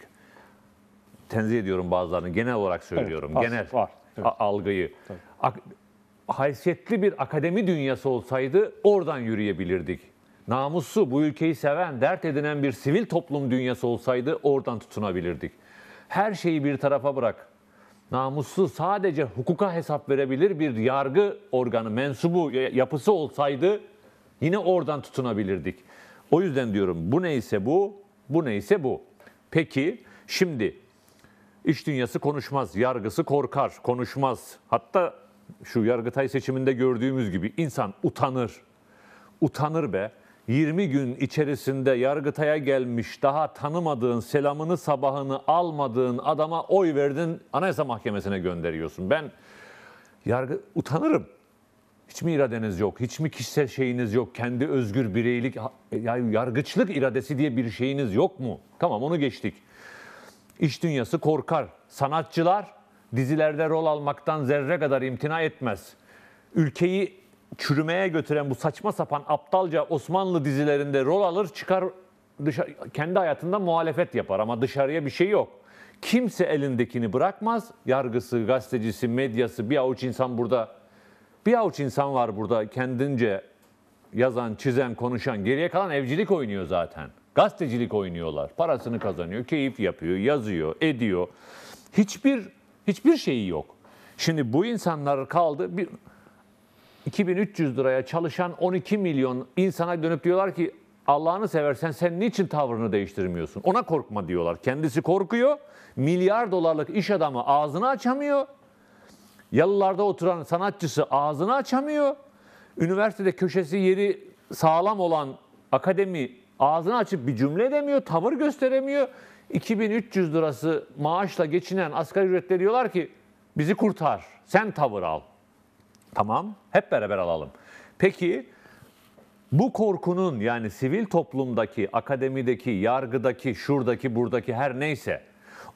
tenzih ediyorum bazılarını. Genel olarak söylüyorum. Evet, genel var, evet. algıyı. Evet. Ak- haysiyetli bir akademi dünyası olsaydı oradan yürüyebilirdik. Namuslu, bu ülkeyi seven, dert edinen bir sivil toplum dünyası olsaydı oradan tutunabilirdik. Her şeyi bir tarafa bırak. Namuslu sadece hukuka hesap verebilir bir yargı organı, mensubu, yapısı olsaydı yine oradan tutunabilirdik. O yüzden diyorum bu neyse bu, bu neyse bu. Peki şimdi İş dünyası konuşmaz, yargısı korkar, konuşmaz. Hatta şu Yargıtay seçiminde gördüğümüz gibi insan utanır. Utanır be. 20 gün içerisinde Yargıtay'a gelmiş, daha tanımadığın, selamını sabahını almadığın adama oy verdin, Anayasa Mahkemesi'ne gönderiyorsun. Ben yargı utanırım. Hiç mi iradeniz yok? Hiç mi kişisel şeyiniz yok? Kendi özgür bireylik, yani yargıçlık iradesi diye bir şeyiniz yok mu? Tamam onu geçtik. İş dünyası korkar. Sanatçılar dizilerde rol almaktan zerre kadar imtina etmez. Ülkeyi çürümeye götüren bu saçma sapan aptalca Osmanlı dizilerinde rol alır çıkar dışarı, kendi hayatında muhalefet yapar ama dışarıya bir şey yok. Kimse elindekini bırakmaz. Yargısı, gazetecisi, medyası bir avuç insan burada. Bir avuç insan var burada kendince yazan, çizen, konuşan. Geriye kalan evcilik oynuyor zaten. Gazetecilik oynuyorlar. Parasını kazanıyor, keyif yapıyor, yazıyor, ediyor. Hiçbir hiçbir şeyi yok. Şimdi bu insanlar kaldı bir 2300 liraya çalışan 12 milyon insana dönüp diyorlar ki Allah'ını seversen sen niçin tavrını değiştirmiyorsun? Ona korkma diyorlar. Kendisi korkuyor. Milyar dolarlık iş adamı ağzını açamıyor. Yalılarda oturan sanatçısı ağzını açamıyor. Üniversitede köşesi yeri sağlam olan akademi ağzını açıp bir cümle demiyor, tavır gösteremiyor. 2300 lirası maaşla geçinen asgari ücretleri diyorlar ki bizi kurtar, sen tavır al. Tamam, hep beraber alalım. Peki bu korkunun yani sivil toplumdaki, akademideki, yargıdaki, şuradaki, buradaki her neyse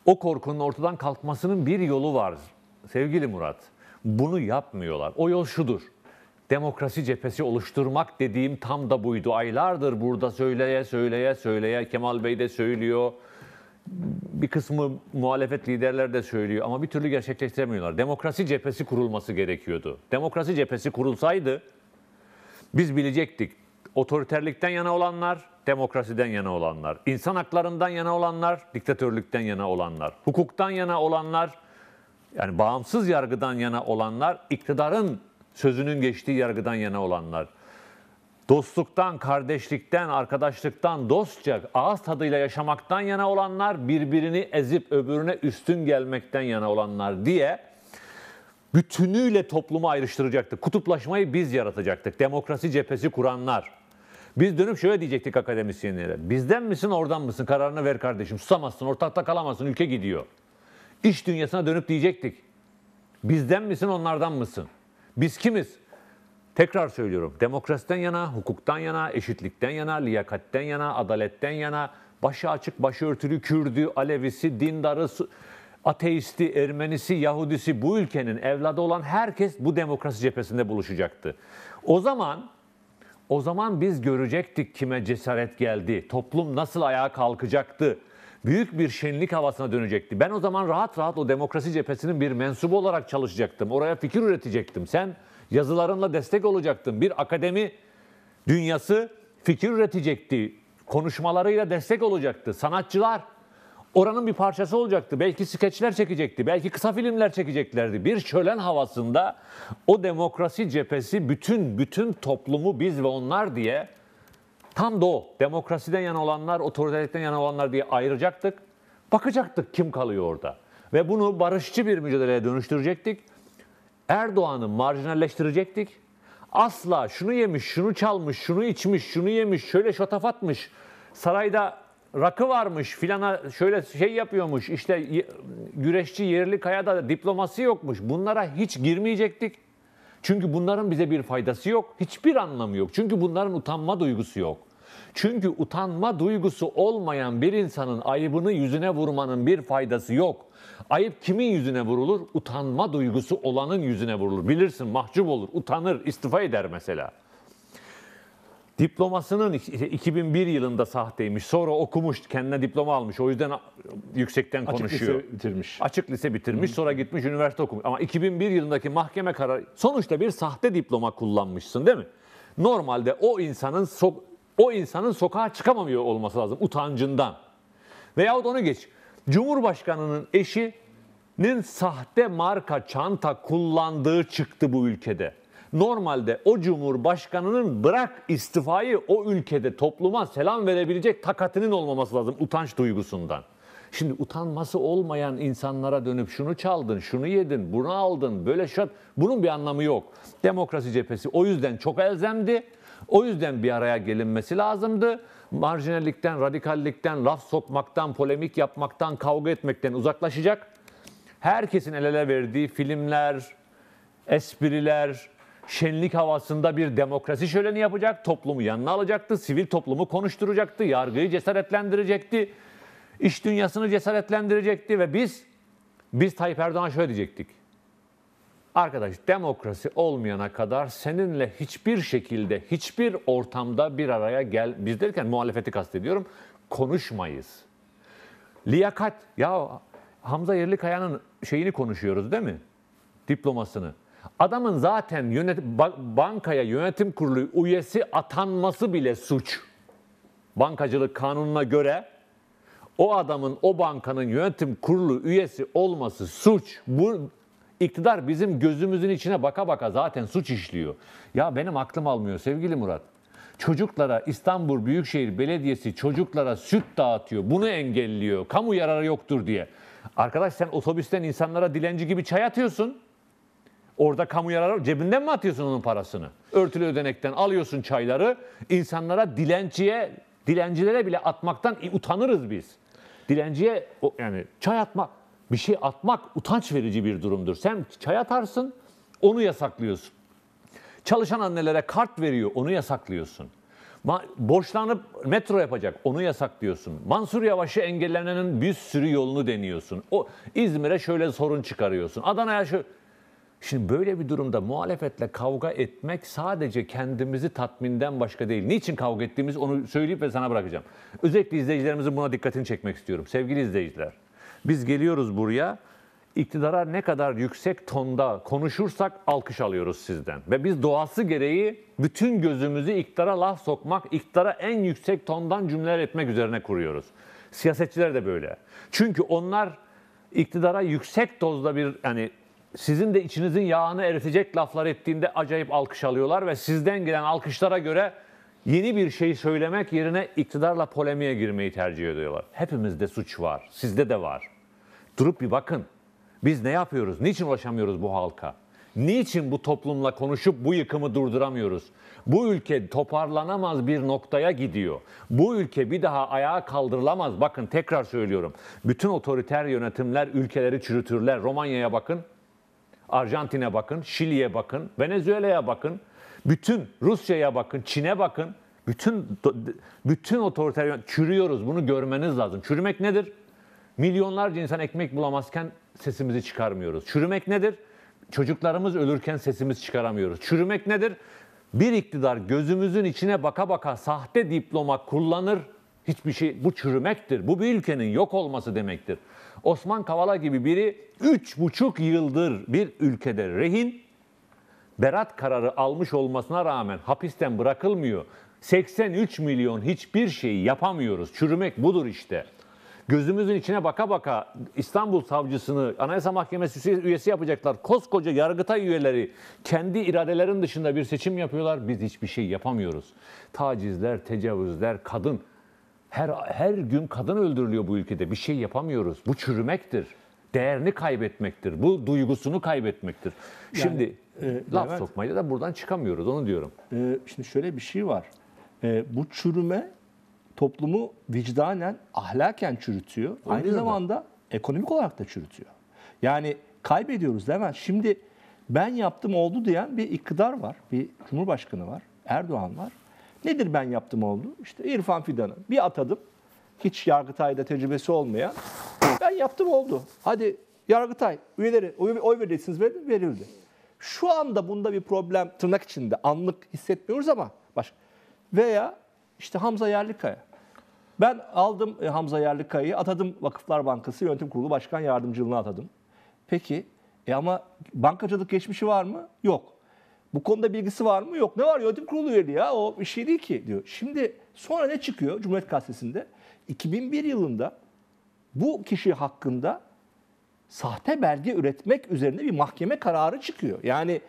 o korkunun ortadan kalkmasının bir yolu var sevgili Murat. Bunu yapmıyorlar. O yol şudur demokrasi cephesi oluşturmak dediğim tam da buydu. Aylardır burada söyleye söyleye söyleye Kemal Bey de söylüyor. Bir kısmı muhalefet liderler de söylüyor ama bir türlü gerçekleştiremiyorlar. Demokrasi cephesi kurulması gerekiyordu. Demokrasi cephesi kurulsaydı biz bilecektik. Otoriterlikten yana olanlar, demokrasiden yana olanlar, insan haklarından yana olanlar, diktatörlükten yana olanlar, hukuktan yana olanlar, yani bağımsız yargıdan yana olanlar, iktidarın sözünün geçtiği yargıdan yana olanlar, dostluktan, kardeşlikten, arkadaşlıktan, dostça, ağız tadıyla yaşamaktan yana olanlar, birbirini ezip öbürüne üstün gelmekten yana olanlar diye bütünüyle toplumu ayrıştıracaktık. Kutuplaşmayı biz yaratacaktık. Demokrasi cephesi kuranlar. Biz dönüp şöyle diyecektik akademisyenlere. Bizden misin oradan mısın kararını ver kardeşim. Susamazsın, ortakta kalamazsın, ülke gidiyor. İş dünyasına dönüp diyecektik. Bizden misin onlardan mısın? Biz kimiz? Tekrar söylüyorum. Demokrasiden yana, hukuktan yana, eşitlikten yana, liyakatten yana, adaletten yana, başı açık, başı örtülü Kürdü, Alevisi, dindarı, ateisti, Ermenisi, Yahudisi bu ülkenin evladı olan herkes bu demokrasi cephesinde buluşacaktı. O zaman o zaman biz görecektik kime cesaret geldi, toplum nasıl ayağa kalkacaktı büyük bir şenlik havasına dönecekti. Ben o zaman rahat rahat o demokrasi cephesinin bir mensubu olarak çalışacaktım. Oraya fikir üretecektim. Sen yazılarınla destek olacaktın. Bir akademi dünyası fikir üretecekti. Konuşmalarıyla destek olacaktı. Sanatçılar oranın bir parçası olacaktı. Belki skeçler çekecekti, belki kısa filmler çekeceklerdi. Bir şölen havasında o demokrasi cephesi bütün bütün toplumu biz ve onlar diye Tam da o. Demokrasiden yana olanlar, otoriterlikten yana olanlar diye ayıracaktık. Bakacaktık kim kalıyor orada. Ve bunu barışçı bir mücadeleye dönüştürecektik. Erdoğan'ı marjinalleştirecektik. Asla şunu yemiş, şunu çalmış, şunu içmiş, şunu yemiş, şöyle şotafatmış, sarayda rakı varmış filana şöyle şey yapıyormuş işte güreşçi yerli kayada diploması yokmuş bunlara hiç girmeyecektik. Çünkü bunların bize bir faydası yok. Hiçbir anlamı yok. Çünkü bunların utanma duygusu yok. Çünkü utanma duygusu olmayan bir insanın ayıbını yüzüne vurmanın bir faydası yok. Ayıp kimin yüzüne vurulur? Utanma duygusu olanın yüzüne vurulur. Bilirsin mahcup olur, utanır, istifa eder mesela. Diplomasının 2001 yılında sahteymiş. Sonra okumuş, kendine diploma almış. O yüzden yüksekten Açık konuşuyor. Açık lise bitirmiş. Açık lise bitirmiş. Sonra gitmiş üniversite okumuş. Ama 2001 yılındaki mahkeme kararı sonuçta bir sahte diploma kullanmışsın değil mi? Normalde o insanın sok o insanın sokağa çıkamamıyor olması lazım utancından. Veyahut onu geç. Cumhurbaşkanının eşinin sahte marka çanta kullandığı çıktı bu ülkede. Normalde o cumhurbaşkanının bırak istifayı o ülkede topluma selam verebilecek takatinin olmaması lazım utanç duygusundan. Şimdi utanması olmayan insanlara dönüp şunu çaldın, şunu yedin, bunu aldın, böyle şat bunun bir anlamı yok. Demokrasi cephesi o yüzden çok elzemdi. O yüzden bir araya gelinmesi lazımdı. Marjinallikten, radikallikten, laf sokmaktan, polemik yapmaktan, kavga etmekten uzaklaşacak. Herkesin el ele verdiği filmler, espriler, şenlik havasında bir demokrasi şöleni yapacak, toplumu yanına alacaktı, sivil toplumu konuşturacaktı, yargıyı cesaretlendirecekti, iş dünyasını cesaretlendirecekti ve biz biz Tayyip Erdoğan'a şöyle diyecektik. Arkadaş demokrasi olmayana kadar seninle hiçbir şekilde, hiçbir ortamda bir araya gel, biz derken muhalefeti kastediyorum, konuşmayız. Liyakat, ya Hamza Yerlikaya'nın şeyini konuşuyoruz değil mi? Diplomasını. Adamın zaten yönet, bankaya yönetim kurulu üyesi atanması bile suç. Bankacılık kanununa göre o adamın o bankanın yönetim kurulu üyesi olması suç. Bu İktidar bizim gözümüzün içine baka baka zaten suç işliyor. Ya benim aklım almıyor sevgili Murat. Çocuklara İstanbul Büyükşehir Belediyesi çocuklara süt dağıtıyor. Bunu engelliyor. Kamu yararı yoktur diye. Arkadaş sen otobüsten insanlara dilenci gibi çay atıyorsun. Orada kamu yararı cebinden mi atıyorsun onun parasını? Örtülü ödenekten alıyorsun çayları. insanlara dilenciye, dilencilere bile atmaktan utanırız biz. Dilenciye yani çay atmak bir şey atmak utanç verici bir durumdur. Sen çay atarsın, onu yasaklıyorsun. Çalışan annelere kart veriyor, onu yasaklıyorsun. Ma- borçlanıp metro yapacak, onu yasaklıyorsun. Mansur Yavaş'ı engellenenin bir sürü yolunu deniyorsun. O İzmir'e şöyle sorun çıkarıyorsun. Adana'ya şu Şimdi böyle bir durumda muhalefetle kavga etmek sadece kendimizi tatminden başka değil. Niçin kavga ettiğimiz onu söyleyip ve sana bırakacağım. Özellikle izleyicilerimizin buna dikkatini çekmek istiyorum. Sevgili izleyiciler, biz geliyoruz buraya iktidara ne kadar yüksek tonda konuşursak alkış alıyoruz sizden. Ve biz doğası gereği bütün gözümüzü iktidara laf sokmak, iktidara en yüksek tondan cümleler etmek üzerine kuruyoruz. Siyasetçiler de böyle. Çünkü onlar iktidara yüksek dozda bir yani sizin de içinizin yağını eritecek laflar ettiğinde acayip alkış alıyorlar ve sizden gelen alkışlara göre yeni bir şey söylemek yerine iktidarla polemiğe girmeyi tercih ediyorlar. Hepimizde suç var, sizde de var. Durup bir bakın. Biz ne yapıyoruz? Niçin ulaşamıyoruz bu halka? Niçin bu toplumla konuşup bu yıkımı durduramıyoruz? Bu ülke toparlanamaz bir noktaya gidiyor. Bu ülke bir daha ayağa kaldırılamaz. Bakın tekrar söylüyorum. Bütün otoriter yönetimler ülkeleri çürütürler. Romanya'ya bakın. Arjantin'e bakın, Şili'ye bakın, Venezuela'ya bakın, bütün Rusya'ya bakın, Çin'e bakın. Bütün bütün otoriter çürüyoruz. Bunu görmeniz lazım. Çürümek nedir? Milyonlarca insan ekmek bulamazken sesimizi çıkarmıyoruz. Çürümek nedir? Çocuklarımız ölürken sesimizi çıkaramıyoruz. Çürümek nedir? Bir iktidar gözümüzün içine baka baka sahte diploma kullanır. Hiçbir şey bu çürümektir. Bu bir ülkenin yok olması demektir. Osman Kavala gibi biri 3,5 yıldır bir ülkede rehin berat kararı almış olmasına rağmen hapisten bırakılmıyor. 83 milyon hiçbir şeyi yapamıyoruz. Çürümek budur işte. Gözümüzün içine baka baka İstanbul Savcısını Anayasa Mahkemesi üyesi yapacaklar. Koskoca yargıta üyeleri kendi iradelerin dışında bir seçim yapıyorlar. Biz hiçbir şey yapamıyoruz. Tacizler, tecavüzler, kadın her her gün kadın öldürülüyor bu ülkede. Bir şey yapamıyoruz. Bu çürümektir. Değerini kaybetmektir. Bu duygusunu kaybetmektir. Yani, Şimdi e, laf evet. sokmayla da buradan çıkamıyoruz onu diyorum. E, şimdi şöyle bir şey var. E, bu çürüme toplumu vicdanen, ahlaken çürütüyor. Öyle Aynı zamanda da. ekonomik olarak da çürütüyor. Yani kaybediyoruz değil mi? Şimdi ben yaptım oldu diyen bir iktidar var, bir cumhurbaşkanı var, Erdoğan var. Nedir ben yaptım oldu? İşte İrfan Fidan'ı bir atadım. Hiç Yargıtay'da tecrübesi olmayan. Ben yaptım oldu. Hadi Yargıtay üyeleri oy, oy vereceksiniz verildi. verildi. Şu anda bunda bir problem tırnak içinde anlık hissetmiyoruz ama başka. Veya işte Hamza Yerlikaya. Ben aldım e, Hamza Yerlikaya'yı, atadım Vakıflar Bankası Yönetim Kurulu Başkan Yardımcılığına atadım. Peki e ama bankacılık geçmişi var mı? Yok. Bu konuda bilgisi var mı? Yok. Ne var yönetim kurulu üyeli ya o bir şey değil ki diyor. Şimdi sonra ne çıkıyor Cumhuriyet Gazetesi'nde? 2001 yılında bu kişi hakkında sahte belge üretmek üzerine bir mahkeme kararı çıkıyor. Yani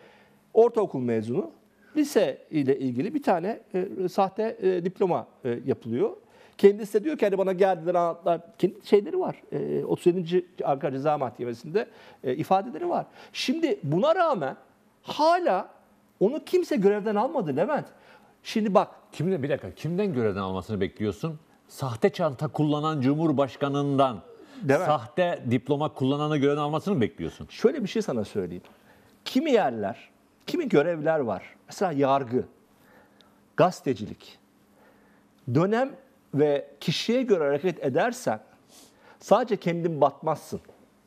ortaokul mezunu lise ile ilgili bir tane e, sahte e, diploma e, yapılıyor. Kendisi de diyor ki hani bana geldiler anlattılar. Kendi şeyleri var. E, ee, 37. Ankara Ceza Mahkemesi'nde e, ifadeleri var. Şimdi buna rağmen hala onu kimse görevden almadı Levent. Şimdi bak. Kimden, bir dakika kimden görevden almasını bekliyorsun? Sahte çanta kullanan Cumhurbaşkanı'ndan Değil sahte mi? diploma kullanana görevden almasını mı bekliyorsun? Şöyle bir şey sana söyleyeyim. Kimi yerler, kimi görevler var. Mesela yargı, gazetecilik, dönem ve kişiye göre hareket edersen sadece kendin batmazsın.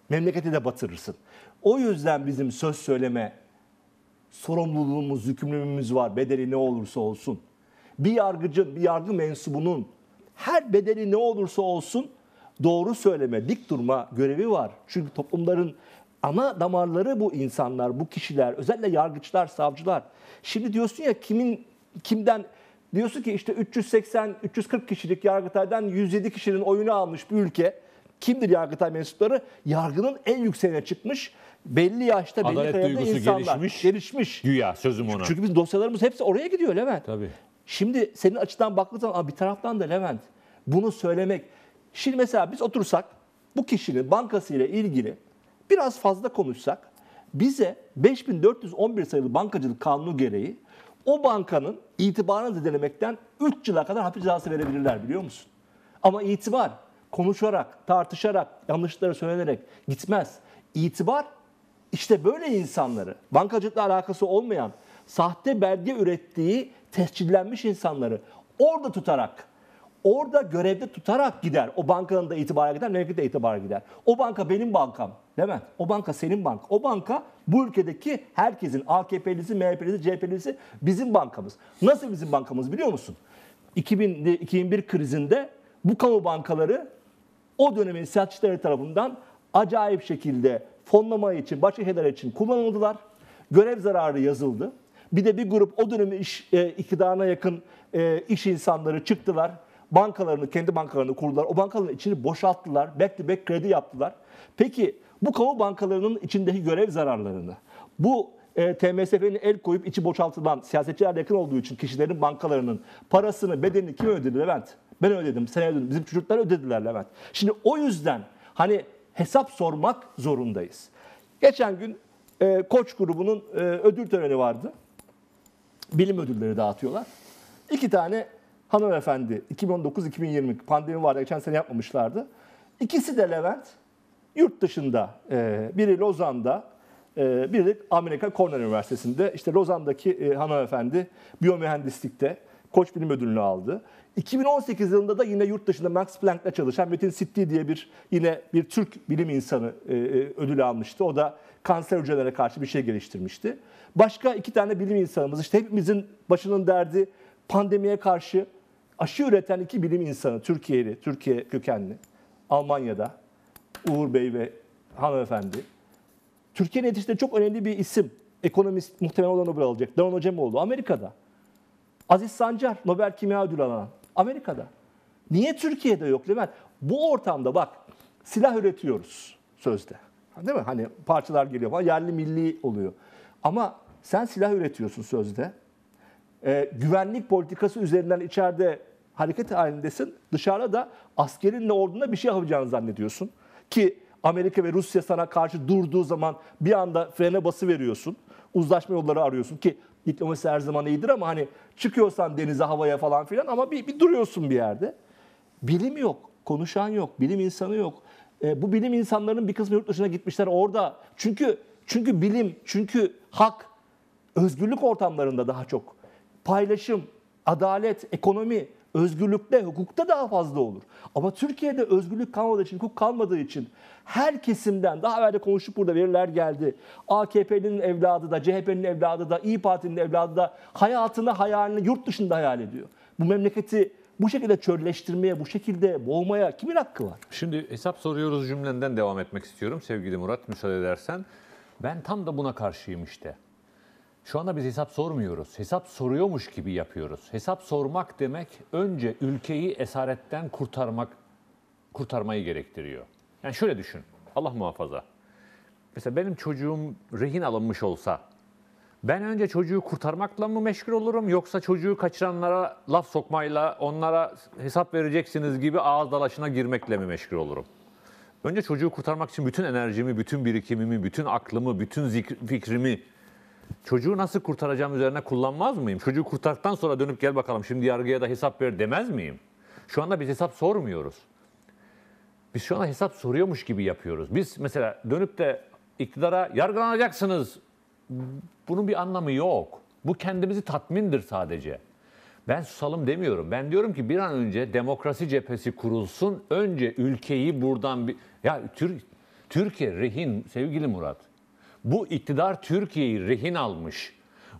Memleketi de batırırsın. O yüzden bizim söz söyleme sorumluluğumuz, yükümlülüğümüz var bedeli ne olursa olsun. Bir yargıcı, bir yargı mensubunun her bedeli ne olursa olsun doğru söyleme, dik durma görevi var. Çünkü toplumların ana damarları bu insanlar, bu kişiler, özellikle yargıçlar, savcılar. Şimdi diyorsun ya kimin kimden Diyorsun ki işte 380 340 kişilik Yargıtay'dan 107 kişinin oyunu almış bir ülke. Kimdir Yargıtay mensupları? Yargının en yükseğine çıkmış belli yaşta, belli Adalet duygusu insanlar. gelişmiş. Gelişmiş. Güya sözüm ona. Çünkü biz dosyalarımız hepsi oraya gidiyor Levent. Tabii. Şimdi senin açıdan baktığı zaman bir taraftan da Levent bunu söylemek. Şimdi mesela biz otursak bu kişinin bankasıyla ilgili biraz fazla konuşsak bize 5411 sayılı bankacılık kanunu gereği o bankanın itibarını zedelemekten 3 yıla kadar hapis cezası verebilirler biliyor musun? Ama itibar konuşarak, tartışarak, yanlışları söylenerek gitmez. İtibar işte böyle insanları, bankacılıkla alakası olmayan, sahte belge ürettiği tescillenmiş insanları orada tutarak orada görevde tutarak gider. O bankanın da itibara gider, memleket de itibara gider. O banka benim bankam değil mi? O banka senin bank. O banka bu ülkedeki herkesin AKP'lisi, MHP'lisi, CHP'lisi bizim bankamız. Nasıl bizim bankamız biliyor musun? 2001 krizinde bu kamu bankaları o dönemin siyasetçileri tarafından acayip şekilde fonlama için, başka şeyler için kullanıldılar. Görev zararı yazıldı. Bir de bir grup o dönemin iş, e, iktidarına yakın e, iş insanları çıktılar bankalarını, kendi bankalarını kurdular. O bankaların içini boşalttılar. Back to back kredi yaptılar. Peki bu kamu bankalarının içindeki görev zararlarını, bu e, TMSF'nin el koyup içi boşaltılan siyasetçilerle yakın olduğu için kişilerin bankalarının parasını, bedelini kim ödedi Levent? Ben ödedim, sen ödedin. Bizim çocuklar ödediler Levent. Şimdi o yüzden hani hesap sormak zorundayız. Geçen gün e, Koç grubunun e, ödül töreni vardı. Bilim ödülleri dağıtıyorlar. İki tane hanımefendi 2019-2020 pandemi vardı geçen sene yapmamışlardı. İkisi de Levent yurt dışında e, biri Lozan'da e, biri de Amerika Cornell Üniversitesi'nde işte Lozan'daki e, hanımefendi biyomühendislikte Koç Bilim Ödülünü aldı. 2018 yılında da yine yurt dışında Max Planck'la çalışan Metin Sitti diye bir yine bir Türk bilim insanı e, e ödül almıştı. O da kanser hücrelere karşı bir şey geliştirmişti. Başka iki tane bilim insanımız işte hepimizin başının derdi pandemiye karşı aşı üreten iki bilim insanı, Türkiye'li, Türkiye kökenli, Almanya'da Uğur Bey ve hanımefendi. Türkiye yetiştirdiği çok önemli bir isim. Ekonomist muhtemelen olan Nobel alacak. Daron oldu. Amerika'da. Aziz Sancar Nobel Kimya Ödülü alan Amerika'da. Niye Türkiye'de yok Levent? Bu ortamda bak silah üretiyoruz sözde. Değil mi? Hani parçalar geliyor falan yerli milli oluyor. Ama sen silah üretiyorsun sözde. Ee, güvenlik politikası üzerinden içeride hareket halindesin. Dışarıda da askerinle orduna bir şey yapacağını zannediyorsun. Ki Amerika ve Rusya sana karşı durduğu zaman bir anda frene bası veriyorsun. Uzlaşma yolları arıyorsun ki diplomasi her zaman iyidir ama hani çıkıyorsan denize havaya falan filan ama bir, bir duruyorsun bir yerde. Bilim yok, konuşan yok, bilim insanı yok. E, bu bilim insanlarının bir kısmı yurt dışına gitmişler orada. Çünkü çünkü bilim, çünkü hak, özgürlük ortamlarında daha çok. Paylaşım, adalet, ekonomi özgürlükte, hukukta daha fazla olur. Ama Türkiye'de özgürlük kalmadığı için, hukuk kalmadığı için her kesimden, daha evvel de konuşup burada veriler geldi. AKP'nin evladı da, CHP'nin evladı da, İyi Parti'nin evladı da hayatını, hayalini yurt dışında hayal ediyor. Bu memleketi bu şekilde çölleştirmeye, bu şekilde boğmaya kimin hakkı var? Şimdi hesap soruyoruz cümlenden devam etmek istiyorum sevgili Murat müsaade edersen. Ben tam da buna karşıyım işte. Şu anda biz hesap sormuyoruz. Hesap soruyormuş gibi yapıyoruz. Hesap sormak demek önce ülkeyi esaretten kurtarmak kurtarmayı gerektiriyor. Yani şöyle düşün. Allah muhafaza. Mesela benim çocuğum rehin alınmış olsa ben önce çocuğu kurtarmakla mı meşgul olurum yoksa çocuğu kaçıranlara laf sokmayla onlara hesap vereceksiniz gibi ağız dalaşına girmekle mi meşgul olurum? Önce çocuğu kurtarmak için bütün enerjimi, bütün birikimimi, bütün aklımı, bütün fikrimi çocuğu nasıl kurtaracağım üzerine kullanmaz mıyım? Çocuğu kurtardıktan sonra dönüp gel bakalım şimdi yargıya da hesap ver demez miyim? Şu anda biz hesap sormuyoruz. Biz şu anda hesap soruyormuş gibi yapıyoruz. Biz mesela dönüp de iktidara yargılanacaksınız. Bunun bir anlamı yok. Bu kendimizi tatmindir sadece. Ben susalım demiyorum. Ben diyorum ki bir an önce demokrasi cephesi kurulsun. Önce ülkeyi buradan bir... Ya Türk, Türkiye rehin sevgili Murat. Bu iktidar Türkiye'yi rehin almış.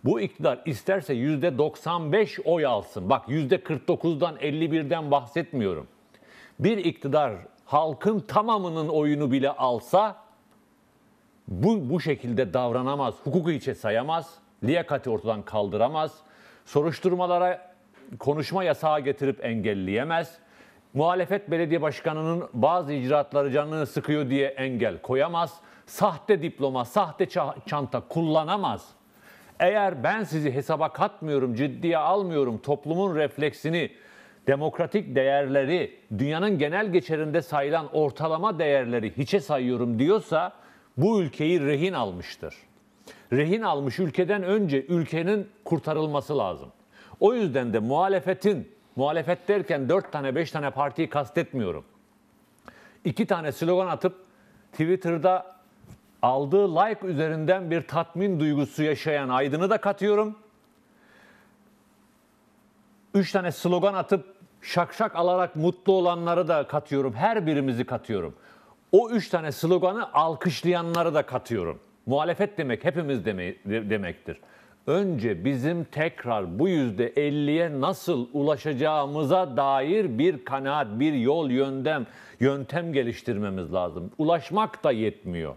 Bu iktidar isterse %95 oy alsın. Bak %49'dan 51'den bahsetmiyorum. Bir iktidar halkın tamamının oyunu bile alsa bu, bu şekilde davranamaz, hukuku içe sayamaz, liyakati ortadan kaldıramaz, soruşturmalara konuşma yasağı getirip engelleyemez, muhalefet belediye başkanının bazı icraatları canını sıkıyor diye engel koyamaz, sahte diploma, sahte çanta kullanamaz. Eğer ben sizi hesaba katmıyorum, ciddiye almıyorum, toplumun refleksini, demokratik değerleri, dünyanın genel geçerinde sayılan ortalama değerleri hiçe sayıyorum diyorsa bu ülkeyi rehin almıştır. Rehin almış ülkeden önce ülkenin kurtarılması lazım. O yüzden de muhalefetin, muhalefet derken 4 tane 5 tane partiyi kastetmiyorum. 2 tane slogan atıp Twitter'da aldığı like üzerinden bir tatmin duygusu yaşayan Aydın'ı da katıyorum. Üç tane slogan atıp şakşak alarak mutlu olanları da katıyorum. Her birimizi katıyorum. O üç tane sloganı alkışlayanları da katıyorum. Muhalefet demek hepimiz demektir. Önce bizim tekrar bu yüzde elliye nasıl ulaşacağımıza dair bir kanaat, bir yol, yöntem, yöntem geliştirmemiz lazım. Ulaşmak da yetmiyor.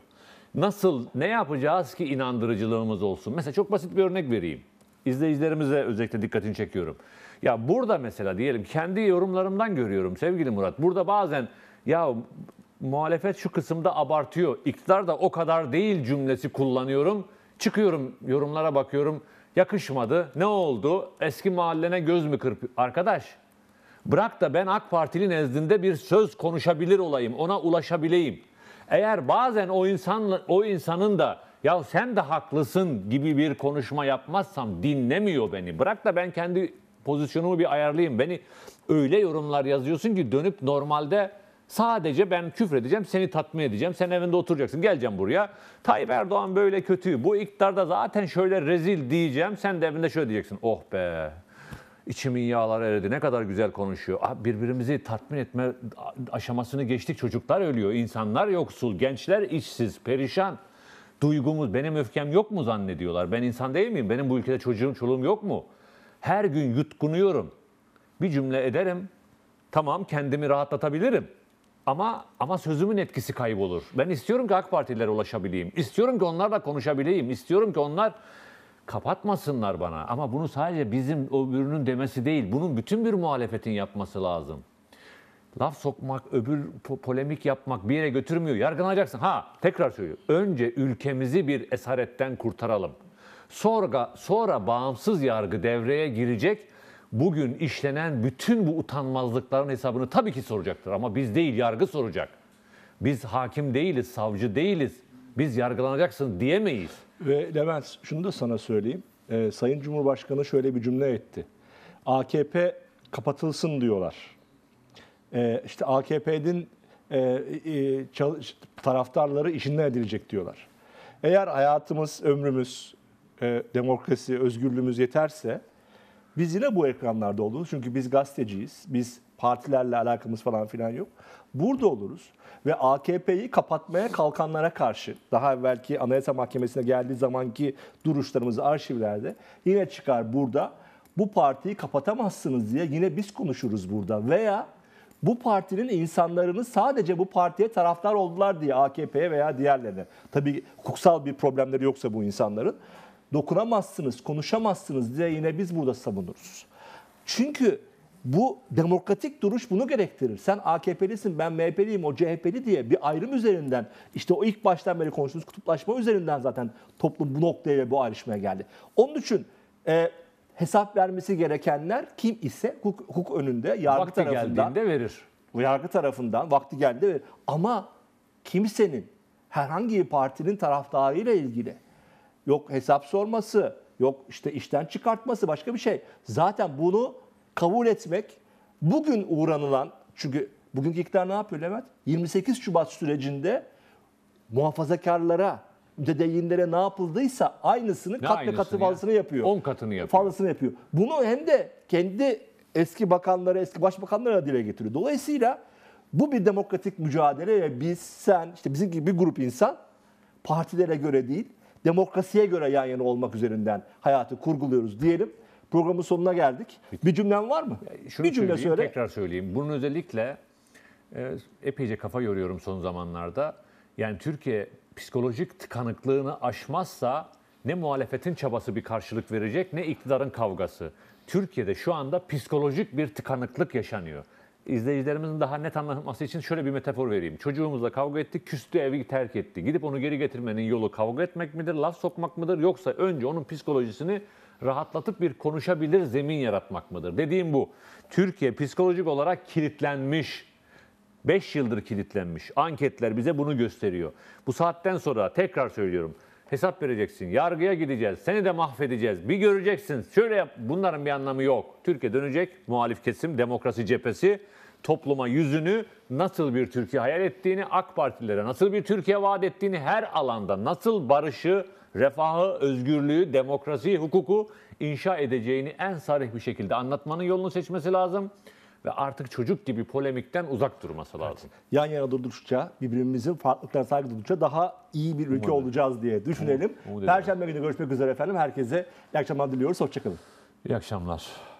Nasıl, ne yapacağız ki inandırıcılığımız olsun? Mesela çok basit bir örnek vereyim. İzleyicilerimize özellikle dikkatini çekiyorum. Ya burada mesela diyelim kendi yorumlarımdan görüyorum sevgili Murat. Burada bazen ya muhalefet şu kısımda abartıyor. İktidar da o kadar değil cümlesi kullanıyorum. Çıkıyorum yorumlara bakıyorum. Yakışmadı. Ne oldu? Eski mahallene göz mü kırp? Arkadaş bırak da ben AK Partili nezdinde bir söz konuşabilir olayım. Ona ulaşabileyim. Eğer bazen o insanla o insanın da ya sen de haklısın gibi bir konuşma yapmazsam dinlemiyor beni. Bırak da ben kendi pozisyonumu bir ayarlayayım. Beni öyle yorumlar yazıyorsun ki dönüp normalde sadece ben küfredeceğim, seni tatmin edeceğim, sen evinde oturacaksın, geleceğim buraya. Tayyip Erdoğan böyle kötü, bu iktidarda zaten şöyle rezil diyeceğim, sen de evinde şöyle diyeceksin. Oh be, İçimin yağları eridi. Ne kadar güzel konuşuyor. Ah, birbirimizi tatmin etme aşamasını geçtik. Çocuklar ölüyor. insanlar yoksul. Gençler işsiz, perişan. Duygumuz, benim öfkem yok mu zannediyorlar? Ben insan değil miyim? Benim bu ülkede çocuğum, çoluğum yok mu? Her gün yutkunuyorum. Bir cümle ederim. Tamam kendimi rahatlatabilirim. Ama ama sözümün etkisi kaybolur. Ben istiyorum ki AK Partililere ulaşabileyim. İstiyorum ki onlarla konuşabileyim. İstiyorum ki onlar kapatmasınlar bana. Ama bunu sadece bizim öbürünün demesi değil, bunun bütün bir muhalefetin yapması lazım. Laf sokmak, öbür po- polemik yapmak bir yere götürmüyor. Yargılanacaksın. Ha tekrar söylüyorum. Önce ülkemizi bir esaretten kurtaralım. Sonra, sonra bağımsız yargı devreye girecek. Bugün işlenen bütün bu utanmazlıkların hesabını tabii ki soracaktır. Ama biz değil, yargı soracak. Biz hakim değiliz, savcı değiliz. Biz yargılanacaksın diyemeyiz. Ve Levent şunu da sana söyleyeyim. E, Sayın Cumhurbaşkanı şöyle bir cümle etti. AKP kapatılsın diyorlar. E, işte AKP'nin e, e, çalış, taraftarları işinden edilecek diyorlar. Eğer hayatımız, ömrümüz, e, demokrasi, özgürlüğümüz yeterse biz yine bu ekranlarda oluruz. Çünkü biz gazeteciyiz, biz partilerle alakamız falan filan yok. Burada oluruz ve AKP'yi kapatmaya kalkanlara karşı daha evvelki Anayasa Mahkemesi'ne geldiği zamanki duruşlarımız arşivlerde yine çıkar burada bu partiyi kapatamazsınız diye yine biz konuşuruz burada veya bu partinin insanlarını sadece bu partiye taraftar oldular diye AKP'ye veya diğerlerine. Tabii hukuksal bir problemleri yoksa bu insanların dokunamazsınız, konuşamazsınız diye yine biz burada savunuruz. Çünkü bu demokratik duruş bunu gerektirir. Sen AKP'lisin, ben MHP'liyim, o CHP'li diye bir ayrım üzerinden, işte o ilk baştan beri konuştuğumuz kutuplaşma üzerinden zaten toplum bu noktaya ve bu ayrışmaya geldi. Onun için e, hesap vermesi gerekenler kim ise hukuk, hukuk önünde, yargı vakti tarafından. geldiğinde verir. Yargı tarafından, vakti geldiğinde verir. Ama kimsenin, herhangi bir partinin taraftarıyla ilgili yok hesap sorması, yok işte işten çıkartması başka bir şey. Zaten bunu kabul etmek bugün uğranılan çünkü bugünkü iktidar ne yapıyor Levent? 28 Şubat sürecinde muhafazakarlara, dedeyinlere ne yapıldıysa aynısını ne kat aynısını ve katı fazlasını yapıyor. 10 katını yapıyor. Fazlasını yapıyor. Bunu hem de kendi eski bakanlara, eski başbakanlara dile getiriyor. Dolayısıyla bu bir demokratik mücadele ve biz, sen, işte bizim gibi bir grup insan partilere göre değil, demokrasiye göre yan yana olmak üzerinden hayatı kurguluyoruz diyelim. Programın sonuna geldik. Bir cümlen var mı? Şunu bir cümle söyle. Tekrar söyleyeyim. Bunun özellikle e, epeyce kafa yoruyorum son zamanlarda. Yani Türkiye psikolojik tıkanıklığını aşmazsa ne muhalefetin çabası bir karşılık verecek ne iktidarın kavgası. Türkiye'de şu anda psikolojik bir tıkanıklık yaşanıyor. İzleyicilerimizin daha net anlaması için şöyle bir metafor vereyim. Çocuğumuzla kavga etti, küstü, evi terk etti. Gidip onu geri getirmenin yolu kavga etmek midir, laf sokmak mıdır? Yoksa önce onun psikolojisini rahatlatıp bir konuşabilir zemin yaratmak mıdır? Dediğim bu. Türkiye psikolojik olarak kilitlenmiş. 5 yıldır kilitlenmiş. Anketler bize bunu gösteriyor. Bu saatten sonra tekrar söylüyorum. Hesap vereceksin. Yargıya gideceğiz. Seni de mahvedeceğiz. Bir göreceksin. Şöyle yap. Bunların bir anlamı yok. Türkiye dönecek. Muhalif kesim, demokrasi cephesi topluma yüzünü nasıl bir Türkiye hayal ettiğini, AK Partililere nasıl bir Türkiye vaat ettiğini her alanda nasıl barışı refahı, özgürlüğü, demokrasiyi, hukuku inşa edeceğini en sarih bir şekilde anlatmanın yolunu seçmesi lazım ve artık çocuk gibi polemikten uzak durması lazım. Evet. Yan yana durdukça, birbirimizin farklılıklarına saygı durdukça daha iyi bir ülke Umarım. olacağız diye düşünelim. Umarım. Perşembe günü görüşmek üzere efendim. Herkese iyi akşamlar diliyoruz. Hoşçakalın. İyi akşamlar.